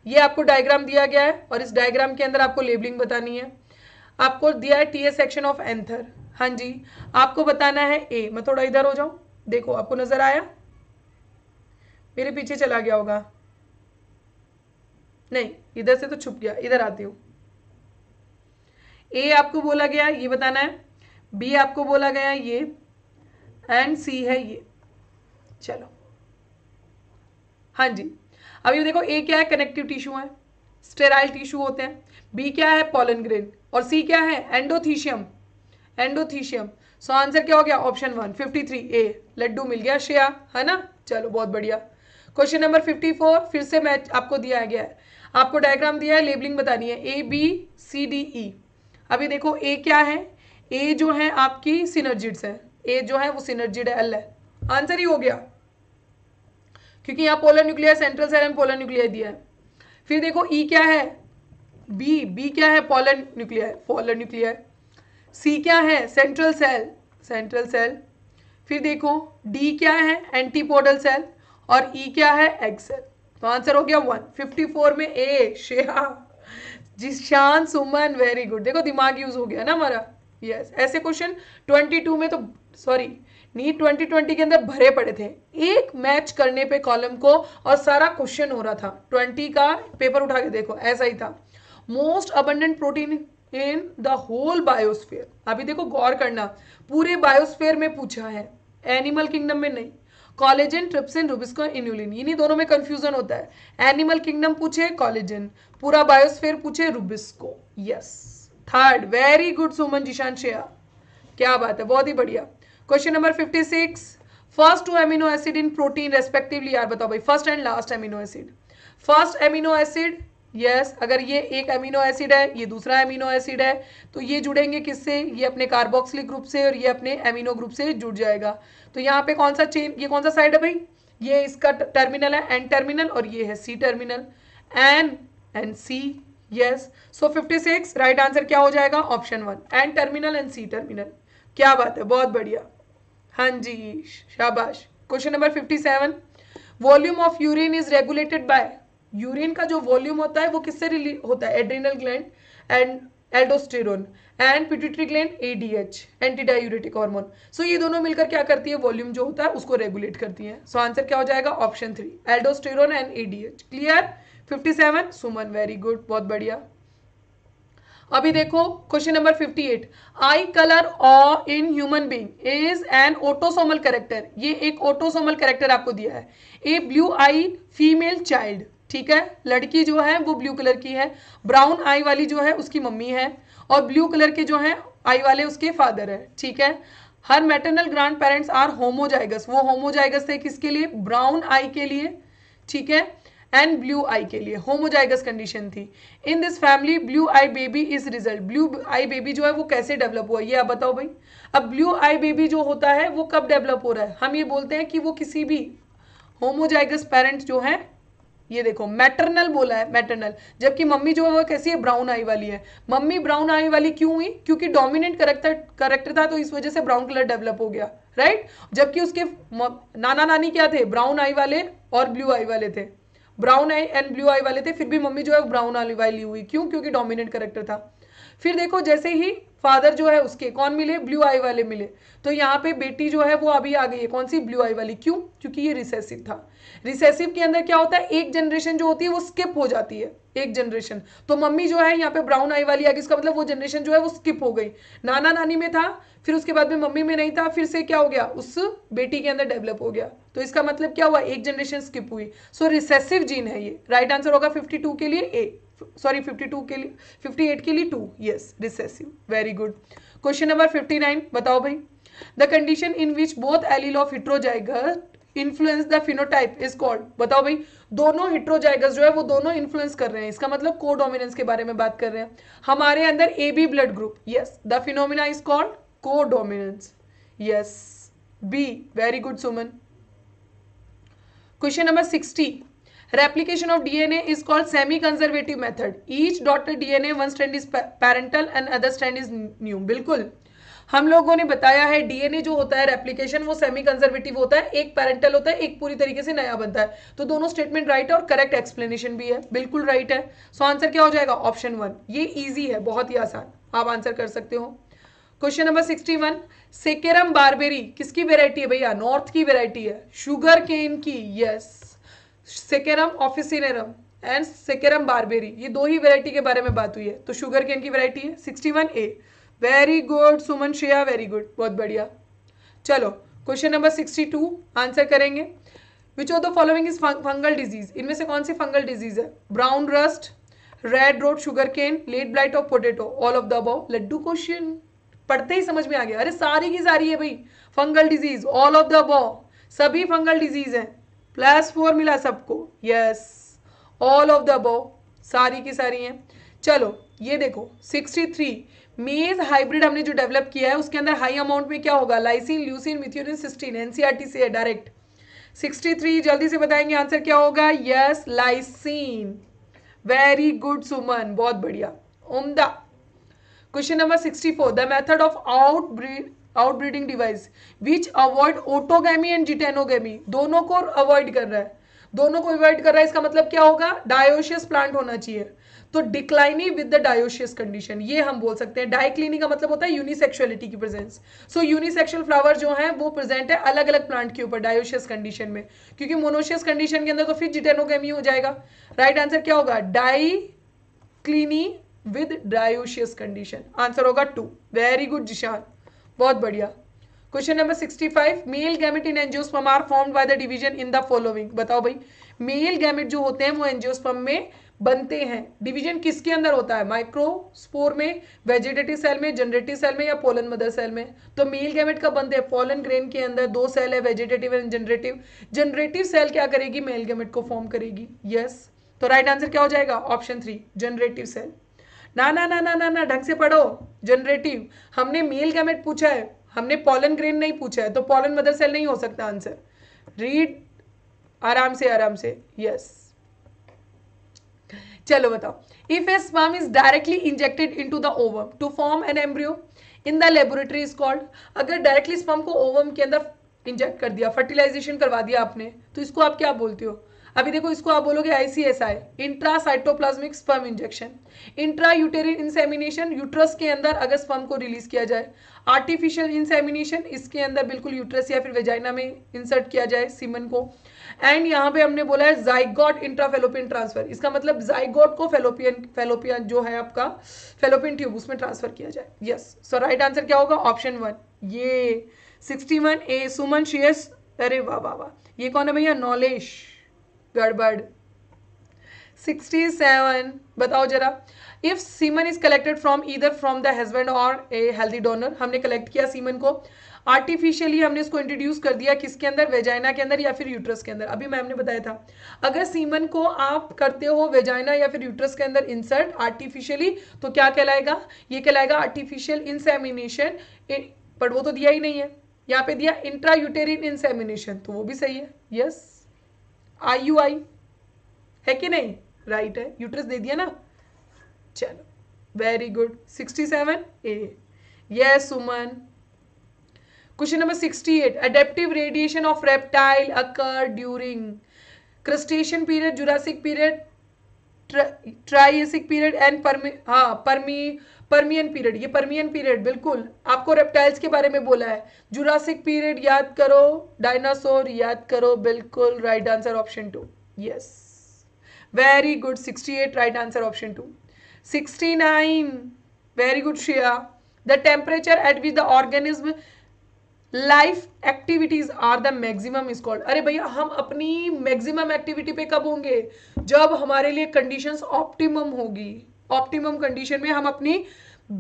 ये आपको डायग्राम दिया गया है और इस डायग्राम के अंदर आपको लेबलिंग बतानी है आपको दिया है T A section of anther हाँ जी आपको बताना है ए मैं थोड़ा इधर हो जाऊं देखो आपको नजर आया मेरे पीछे चला गया होगा नहीं इधर से तो छुप गया इधर आती हूँ ए आपको बोला गया ये बताना है बी आपको बोला गया ये एंड सी है ये चलो हाँ जी अब ये देखो ए क्या है कनेक्टिव टिश्यू है स्टेराइल टिश्यू होते हैं बी क्या है पॉलन ग्रेन और सी क्या है एंडोथीशियम एंडोथीशियम सो आंसर क्या हो गया option one fifty three A लड्डू मिल गया श्रेया है ना चलो बहुत बढ़िया क्वेश्चन नंबर फिफ्टी फोर फिर से मैच आपको दिया गया है आपको डायग्राम दिया है लेबलिंग बतानी है ए बी सी डी ई अभी देखो ए क्या है ए जो है आपकी सिनर्जिड्स है ए जो है वो सिनर्जिड है एल है आंसर ही हो गया क्योंकि यहाँ polar nuclear central cell and polar nuclear दिया है फिर देखो ई e क्या है बी बी क्या है polar nuclear polar nuclear C क्या है सेंट्रल सेल सेंट्रल सेल फिर देखो डी क्या है एंटीपोडल सेल और ई e क्या है एक्सेल तो आंसर हो गया वन फिफ्टी फोर में A Shreya Zeeshan Suman very good देखो दिमाग यूज हो गया ना हमारा यस yes. ऐसे क्वेश्चन ट्वेंटी टू में तो सॉरी नीट ट्वेंटी ट्वेंटी के अंदर भरे पड़े थे एक मैच करने पे कॉलम को और सारा क्वेश्चन हो रहा था ट्वेंटी का पेपर उठा के देखो ऐसा ही था most abundant protein in the whole biosphere अभी देखो गौर करना पूरे बायोस्फेयर में पूछा है एनिमल किंगडम में नहीं कॉलेजन ट्रिप्सिन रूबिस्कॉन इन्यूलिन इन्हीं दोनों में कंफ्यूजन होता है एनिमल किंगडम पूछे कॉलेजन पूरा बायोस्फेयर पूछे RuBisCO yes third very good Suman Zeeshan Shreya क्या बात है बहुत ही बढ़िया question number fifty six first two amino acid in protein respectively यार बताओ भाई first and last amino acid first amino acid yes yes, अगर ये एक अमीनो एसिड है ये दूसरा अमीनो एसिड है तो ये जुड़ेंगे किससे ये अपने कार्बोक्सिलिक ग्रुप से और ये अपने एमिनो ग्रुप से जुड़ जाएगा तो यहाँ पे कौन सा चेन ये कौन सा साइड है भाई ये इसका टर्मिनल है एन टर्मिनल और ये है C terminal N and C yes so six right answer क्या हो जाएगा option one N terminal and C terminal क्या बात है बहुत बढ़िया हाँ जी शाबाश question number seven volume of urine is regulated by urine का जो वॉल्यूम होता है वो किससे रिलीज होता है adrenal gland and aldosterone and pituitary gland ADH antidiuretic hormone so ये दोनों मिलकर क्या करती है वॉल्यूम जो होता है उसको रेगुलेट करती है सो so, आंसर क्या हो जाएगा option three aldosterone and ADH clear 57 Suman very good बहुत बढ़िया अभी देखो क्वेश्चन नंबर 58 आई कलर और in human being is an autosomal character ये एक ऑटोसोमल करेक्टर आपको दिया है a blue eye female child ठीक है लड़की जो है वो ब्लू कलर की है ब्राउन आई वाली जो है उसकी मम्मी है और ब्लू कलर के जो है आई वाले उसके फादर है ठीक है her maternal grand parents are homozygous वो होमोजाइगस थे किसके लिए ब्राउन आई के लिए ठीक है एंड ब्लू आई के लिए होमोजाइगस कंडीशन थी in this family blue eye baby is result blue eye baby जो है वो कैसे डेवलप हुआ ये आप बताओ भाई अब ब्लू आई बेबी जो होता है वो कब डेवलप हो रहा है हम ये बोलते हैं कि वो किसी भी होमोजाइगस पेरेंट जो है ये देखो मैटरनल बोला है मैटरनल जबकि मम्मी जो है वो कैसी है ब्राउन आई वाली है मम्मी ब्राउन आई वाली क्यों हुई क्योंकि डोमिनेंट करेक्टर करेक्टर था तो इस वजह से ब्राउन कलर डेवलप हो गया राइट जबकि उसके नाना नानी क्या थे ब्राउन आई वाले और ब्लू आई वाले थे brown eye and blue eye वाले थे फिर भी मम्मी जो है ब्राउन आई वाली हुई क्यों क्योंकि डोमिनेंट करेक्टर था फिर देखो जैसे ही फादर जो है उसके कौन मिले ब्लू आई वाले मिले तो यहाँ पे बेटी जो है वो अभी आ गई है कौन सी ब्लू आई वाली क्यों क्योंकि ये रिसेसिव था रिसेसिव के अंदर क्या होता है एक जनरेशन जो होती है वो स्किप हो जाती है एक जनरेशन तो मम्मी जो है यहाँ पे ब्राउन आई वाली आ गई इसका मतलब वो जनरेशन जो है वो स्किप हो गई नाना नानी में था फिर उसके बाद में मम्मी में नहीं था फिर से क्या हो गया उस बेटी के अंदर डेवलप हो गया तो इसका मतलब क्या हुआ एक जनरेशन स्किप हुई सो रिसेसिव जीन है ये राइट आंसर होगा फिफ्टी के लिए ए सॉरी 52 के लिए 58 के लिए two yes recessive very good question number 59 बताओ भाई the condition in which both allele of heterozygous influence the phenotype is called बताओ भाई दोनों हिट्रोजाइगस जो है वो दोनों इन्फ्लुएंस कर रहे हैं इसका मतलब को डोमिनेंस के बारे में बात कर रहे हैं हमारे अंदर A B blood group yes the phenomena is called codominance yes B very good Suman question number sixty replication of dna is called semi conservative method each daughter dna one strand is parental and other strand is new बिल्कुल हम लोगों ने बताया है DNA जो होता है replication वो सेमी कंजर्वेटिव होता है एक पेरेंटल होता है एक पूरी तरीके से नया बनता है तो दोनों स्टेटमेंट राइट है और करेक्ट एक्सप्लेनेशन भी है बिल्कुल राइट है सो आंसर क्या हो जाएगा ऑप्शन वन ये इजी है बहुत ही आसान आप आंसर कर सकते हो question number sixty one Saccharum barberi किसकी वेराइटी है भैया नॉर्थ की वेराइटी है शुगर केन की yes Saccharum officinarum and Saccharum barberi ये दो ही वेरायटी के बारे में बात हुई है तो शुगर केन की वैरायटी है sixty one A very good Suman Shreya very good बहुत बढ़िया चलो question number sixty two answer करेंगे which of the following is fungal disease इनमें से कौन सी फंगल डिजीज है brown rust red rot sugar cane late blight of potato all of the above लड्डू क्वेश्चन पढ़ते ही समझ में आ गया अरे सारी की सारी है भाई fungal disease all of the above सभी फंगल डिजीज हैं प्लस फोर मिला सबको yes all of the above सारी की सारी हैं चलो ये देखो सिक्सटी थ्री मेज हाइब्रिड हमने जो डेवलप किया है उसके अंदर हाई अमाउंट में क्या होगा lysine leucine cysteine cystine NCERT से है डायरेक्ट 63 जल्दी से बताएंगे आंसर क्या होगा yes lysine very good Suman बहुत बढ़िया उमदा question number 64 the method of out breed outbreeding device which avoid autogamy and geitonogamy दोनों को अवॉइड कर रहा है दोनों को अवॉइड कर रहा है इसका मतलब क्या होगा डायोशियस प्लांट होना चाहिए तो dicliny with the dioecious condition ये हम बोल सकते हैं डाइक्लिनी का मतलब होता है यूनिसेक्सुअलिटी की प्रेजेंस सो यूनिसेक्सुअल फ्लावर जो है वो प्रेजेंट है अलग अलग प्लांट के ऊपर डायोशियस कंडीशन में क्योंकि मोनोशियस कंडीशन के अंदर तो फिर जिटेनोगेमी हो जाएगा राइट right आंसर क्या होगा dicliny with dioecious condition answer होगा टू वेरी गुड जिशान बहुत बढ़िया question number 65 male gamete in angiosperm are formed by the division in the following बताओ भाई मेल गैमेट जो होते हैं वो एंजियोस्पर्म में बनते हैं डिवीजन किसके अंदर होता है माइक्रोस्पोर में वेजिटेटिव सेल में जनरेटिव सेल में या पोलन मदर सेल में तो मेल गैमेट कब बनते हैं पोलन ग्रेन के अंदर दो सेल है vegetative and generative generative cell क्या करेगी मेल गैमेट को फॉर्म करेगी यस yes. तो राइट right आंसर क्या हो जाएगा ऑप्शन थ्री जनरेटिव सेल ना ना ना ना ना ना ढंग से पढ़ो जनरेटिव हमने मेल गैमेट पूछा है हमने पॉलन ग्रेन नहीं पूछा है तो पॉलन मदर सेल नहीं हो सकता आंसर रीड आराम से आराम से यस चलो बताओ if a a is directly injected into the ovum to form an embryo in the laboratory is called अगर डायरेक्टली sperm को ओवम के अंदर इंजेक्ट कर दिया फर्टिलाइजेशन करवा दिया आपने तो इसको आप क्या बोलते हो अभी देखो इसको आप बोलोगे ICSI intra cytoplasmic sperm injection intra uterine insemination uterus के अंदर अगर स्पर्म को रिलीज किया जाए आर्टिफिशियल इंसेमिनेशन इसके अंदर बिल्कुल यूट्रस या फिर वेजाइना में इंसर्ट किया जाए सीमन को एंड यहाँ पे हमने बोला है जाइगॉट इंट्रा फेलोपियन ट्रांसफर इसका मतलब जाइगॉट को फेलोपियन फेलोपियन जो है आपका फेलोपियन ट्यूब उसमें ट्रांसफर किया जाए यस सो राइट आंसर क्या होगा ऑप्शन वन ये सिक्सटी वन ए सुमन शेयस अरे वाह वाह वाह ये कौन है भैया नॉलेज गड़बड़ सिक्सटी सेवन बताओ जरा if semen is collected from इधर from the husband or a healthy donor हमने कलेक्ट किया सीमन को आर्टिफिशियली हमने इसको इंट्रोड्यूस कर दिया किसके अंदर वेजाइना के अंदर या फिर यूट्रस के अंदर अभी मैम ने बताया था अगर सीमन को आप करते हो वेजाइना या फिर यूट्रस के अंदर इंसर्ट आर्टिफिशियली तो क्या कहलाएगा ये कहलाएगा आर्टिफिशियल इंसेमिनेशन पर वो तो दिया ही नहीं है यहाँ पे दिया इंट्रा यूटेरिन इंसेमिनेशन तो वो भी सही है yes yes? I U I है कि नहीं राइट right है यूट्रस दे दिया ना चलो very good sixty seven A yes Suman question number sixty eight adaptive radiation of reptile occur during Cretaceous period Jurassic period Triassic period and Permi हाँ Permi Permian period ये परमियन पीरियड बिल्कुल आपको reptiles के बारे में बोला है जुरासिक पीरियड याद करो डायनासोर याद करो बिल्कुल right answer option two yes very good sixty eight right answer option two sixty nine very good Shreya the temperature at which the organism life activities are the maximum is called अरे भैया हम अपनी maximum activity पे कब होंगे जब हमारे लिए कंडीशंस ऑप्टिमम होगी ऑप्टिमम कंडीशन में हम अपनी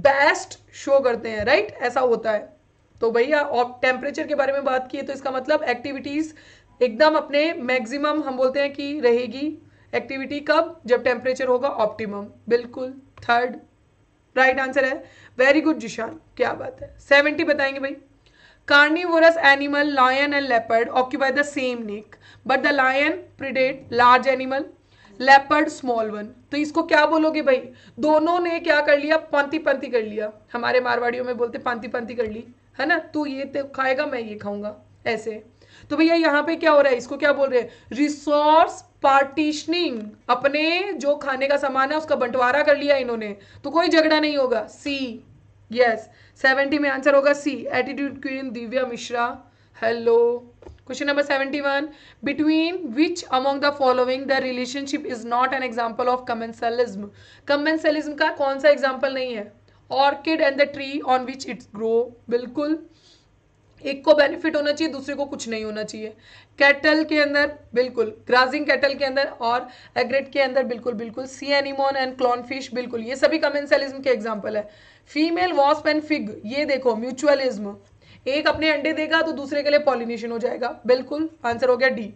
बेस्ट शो करते हैं राइट right? ऐसा होता है तो भैया टेम्परेचर के बारे में बात की तो इसका मतलब एक्टिविटीज एकदम अपने मैक्सिमम हम बोलते हैं कि रहेगी एक्टिविटी कब जब टेम्परेचर होगा ऑप्टिमम बिल्कुल थर्ड राइट आंसर है वेरी गुड जिशान क्या बात है सेवेंटी बताएंगे भाई Carnivorous animal, lion and leopard occupy the same neck, but the lion predate large animal, leopard small one तो इसको क्या बोलोगे भाई दोनों ने क्या कर लिया पंती पंती कर लिया हमारे मारवाड़ियों में बोलते पंती पंती कर ली है ना तू ये तो खाएगा मैं ये खाऊंगा ऐसे तो भैया यहाँ पे क्या हो रहा है इसको क्या बोल रहे हैं रिसोर्स पार्टीशनिंग अपने जो खाने का सामान है उसका बंटवारा कर लिया इन्होंने तो कोई झगड़ा नहीं होगा सी यस yes. सेवेंटी में आंसर होगा C attitude queen Divya Mishra hello question number seventy one between which among the following the relationship is not an example of commensalism commensalism का कौन सा एग्जाम्पल नहीं है orchid and the tree on which its grow बिल्कुल एक को benefit होना चाहिए दूसरे को कुछ नहीं होना चाहिए कैटल के अंदर बिल्कुल ग्राजिंग कैटल के अंदर और एग्रेट के अंदर बिल्कुल बिल्कुल sea anemone and clown fish बिल्कुल ये सभी कमेंसलिज्म के एग्जाम्पल है फीमेल वॉस्प एंड फिग ये देखो म्यूचुअलिज्म एक अपने अंडे देगा तो दूसरे के लिए पॉलिनेशन हो जाएगा बिल्कुल आंसर हो गया डी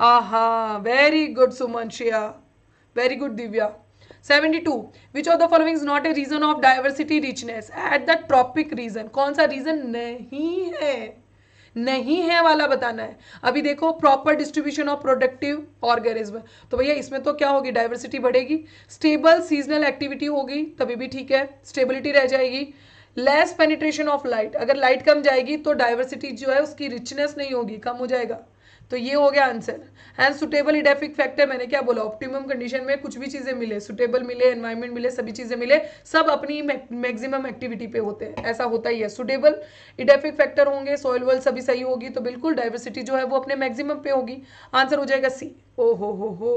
आहा वेरी गुड सुमन सुमनशिया very good Divya 72 which of the following is not a reason of diversity richness at the tropic region कौन सा रीजन नहीं है नहीं है वाला बताना है अभी देखो proper distribution of productive organism तो भैया इसमें तो क्या होगी डाइवर्सिटी बढ़ेगी स्टेबल सीजनल एक्टिविटी होगी तभी भी ठीक है स्टेबिलिटी रह जाएगी लेस पेनिट्रेशन ऑफ लाइट अगर लाइट कम जाएगी तो डाइवर्सिटी जो है उसकी रिचनेस नहीं होगी कम हो जाएगा तो ये हो गया answer and suitable edaphic factor मैंने क्या बोला ऑप्टिमम कंडीशन में कुछ भी चीज़ें मिले सुटेबल मिले एनवायरमेंट मिले सभी चीज़ें मिले सब अपनी मैक्सिमम एक्टिविटी पे होते हैं ऐसा होता ही है सुटेबल इडेफिक फैक्टर होंगे सॉइल वर्ल सभी सही होगी तो बिल्कुल डाइवर्सिटी जो है वो अपने मैक्सिमम पे होगी आंसर हो जाएगा सी ओ हो हो हो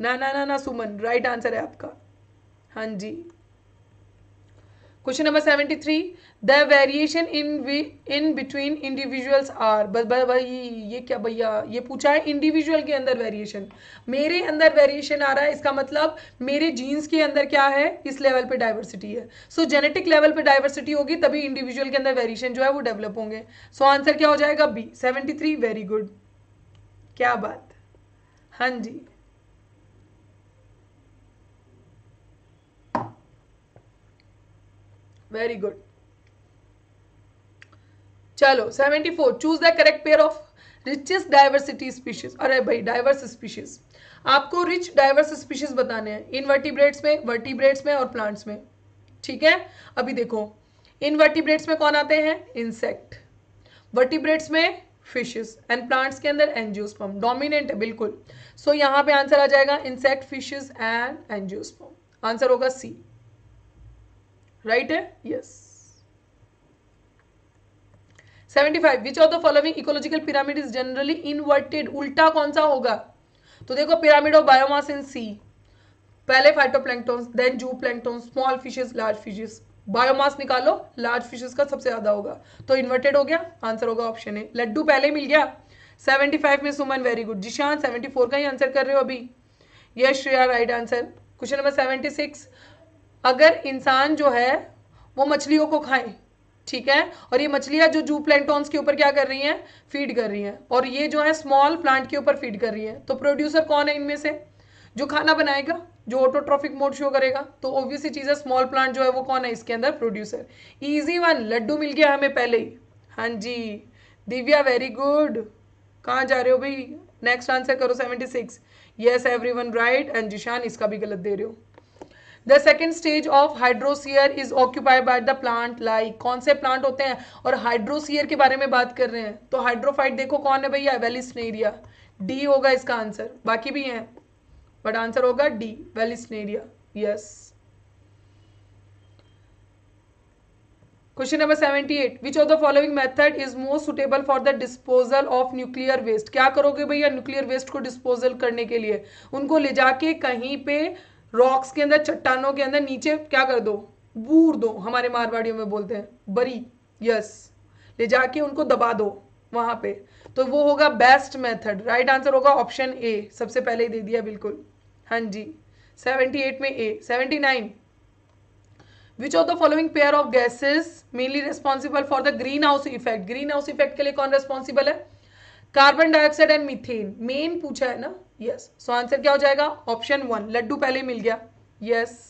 ना ना ना ना सुमन राइट आंसर है आपका हाँ जी question number seventy three the variation in in between individuals are बस भाई ये क्या भैया ये पूछा है इंडिविजुअल के अंदर वेरिएशन मेरे अंदर वेरिएशन आ रहा है इसका मतलब मेरे जीन्स के अंदर क्या है इस लेवल पे डाइवर्सिटी है सो जेनेटिक लेवल पे डाइवर्सिटी होगी तभी इंडिविजुअल के अंदर वेरिएशन जो है वो डेवलप होंगे सो so, आंसर क्या हो जाएगा B seventy three very good क्या बात हाँ जी वेरी गुड चलो seventy four choose the correct pair of richest diversity species अरे भाई डाइवर्स स्पीशीज आपको रिच डाइवर्स स्पीशीज बताने हैं इनवर्टिब्रेट्स में वर्टिब्रेट्स में और प्लांट्स में ठीक है अभी देखो इनवर्टिब्रेट्स में कौन आते हैं इंसेक्ट वर्टिब्रेट्स में फिशेस एंड प्लांट्स के अंदर एनजियोस्पम डोमिनेंट है बिल्कुल सो so, यहां पे आंसर आ जाएगा insect fishes and angiosperm answer होगा सी राइट है yes seventy five which of the following ecological pyramid is generally inverted उल्टा कौन सा होगा तो देखो pyramid of biomass in sea पहले phytoplanktons then zooplanktons small fishes large fishes biomass निकालो लार्ज फिशेस का सबसे ज्यादा होगा तो इन्वर्टेड हो गया आंसर होगा ऑप्शन ए लड्डू पहले मिल गया 75 में सुमन वेरी गुड जिशान 74 का ही आंसर कर रहे हो अभी Yash Shreya right answer question number 76 अगर इंसान जो है वो मछलियों को खाए ठीक है और ये मछलियाँ जो जू प्लैंटॉन्स के ऊपर क्या कर रही हैं फीड कर रही हैं और ये जो है स्मॉल प्लांट के ऊपर फीड कर रही है तो प्रोड्यूसर कौन है इनमें से जो खाना बनाएगा जो ऑटोट्रॉफिक मोड शो करेगा तो ऑब्वियसली चीज़ है स्मॉल प्लांट जो है वो कौन है इसके अंदर प्रोड्यूसर ईजी वन लड्डू मिल गया हमें पहले ही हाँ जी दिव्या वेरी गुड कहाँ जा रहे हो भाई नेक्स्ट आंसर करो seventy six yes every one right and Zeeshan इसका भी गलत दे रहे हो the second stage of hydrosere is occupied by the plant like कौन से प्लांट होते हैं और हाइड्रोसियर के बारे में बात कर रहे हैं तो हाइड्रोफाइट देखो कौन है भैया वेलिस्नेरिया डी होगा इसका आंसर बाकी भी हैं बट आंसर होगा D Vallisneria yes question number seventy eight which of the following method is most suitable for the disposal of nuclear waste क्या करोगे भैया न्यूक्लियर वेस्ट को डिस्पोजल करने के लिए उनको ले जाके कहीं पे रॉक्स के अंदर चट्टानों के अंदर नीचे क्या कर दो बूर दो हमारे मारवाड़ियों में बोलते हैं बरी यस ले जाके उनको दबा दो वहां पे तो वो होगा बेस्ट मेथड राइट आंसर होगा ऑप्शन ए सबसे पहले ही दे दिया बिल्कुल हाँ जी सेवेंटी एट में A seventy nine which of the following pair of gases mainly responsible for the green house effect green house effect के लिए कौन रेस्पॉन्सिबल है carbon dioxide and methane main पूछा है ना यस सो आंसर क्या हो जाएगा ऑप्शन वन लड्डू पहले मिल गया yes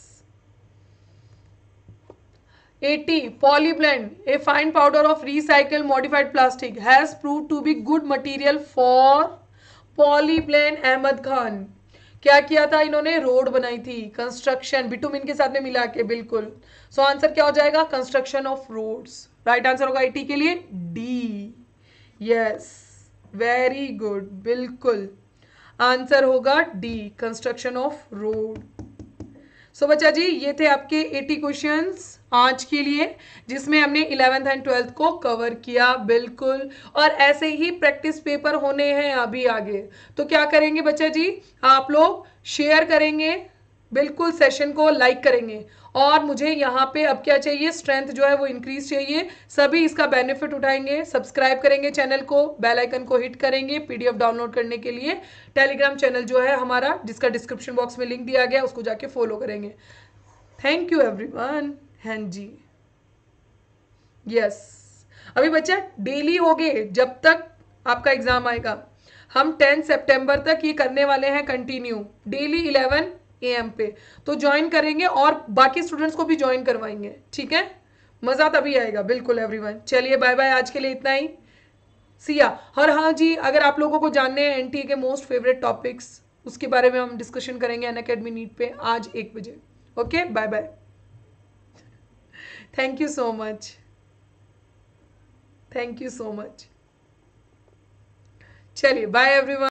eighty polyblend a fine powder of recycle modified plastic has prove to be good material for polyblend Ahmed Khan क्या किया था इन्होंने रोड बनाई थी कंस्ट्रक्शन बिटुमिन के साथ में मिला के बिल्कुल सो so, आंसर क्या हो जाएगा construction of roads right answer होगा एटी के लिए डी यस वेरी गुड बिल्कुल आंसर होगा D construction of road so बच्चा जी ये थे आपके 80 क्वेश्चंस आज के लिए जिसमें हमने इलेवेंथ एंड ट्वेल्थ को कवर किया बिल्कुल और ऐसे ही प्रैक्टिस पेपर होने हैं अभी आगे तो क्या करेंगे बच्चा जी आप लोग शेयर करेंगे बिल्कुल सेशन को लाइक करेंगे और मुझे यहाँ पे अब क्या चाहिए स्ट्रेंथ जो है वो इंक्रीज चाहिए सभी इसका बेनिफिट उठाएंगे सब्सक्राइब करेंगे चैनल को बेल आइकन को हिट करेंगे पीडीएफ डाउनलोड करने के लिए टेलीग्राम चैनल जो है हमारा जिसका डिस्क्रिप्शन बॉक्स में लिंक दिया गया उसको जाके फॉलो करेंगे थैंक यू एवरी वन जी यस अभी बच्चा डेली हो गए जब तक आपका एग्जाम आएगा हम टेंथ सेप्टेम्बर तक ये करने वाले हैं कंटिन्यू डेली इलेवन एम पे तो ज्वाइन करेंगे और बाकी स्टूडेंट्स को भी ज्वाइन करवाएंगे ठीक है मज़ा तभी आएगा बिल्कुल एवरीवन चलिए बाय बाय आज के लिए इतना ही सिया हर हाँ जी अगर आप लोगों को जानने हैं एनटीए के मोस्ट फेवरेट टॉपिक्स उसके बारे में हम डिस्कशन करेंगे अन अकेडमी नीट पे आज एक बजे okay bye bye thank you so much thank you so much चलिए बाय एवरीवन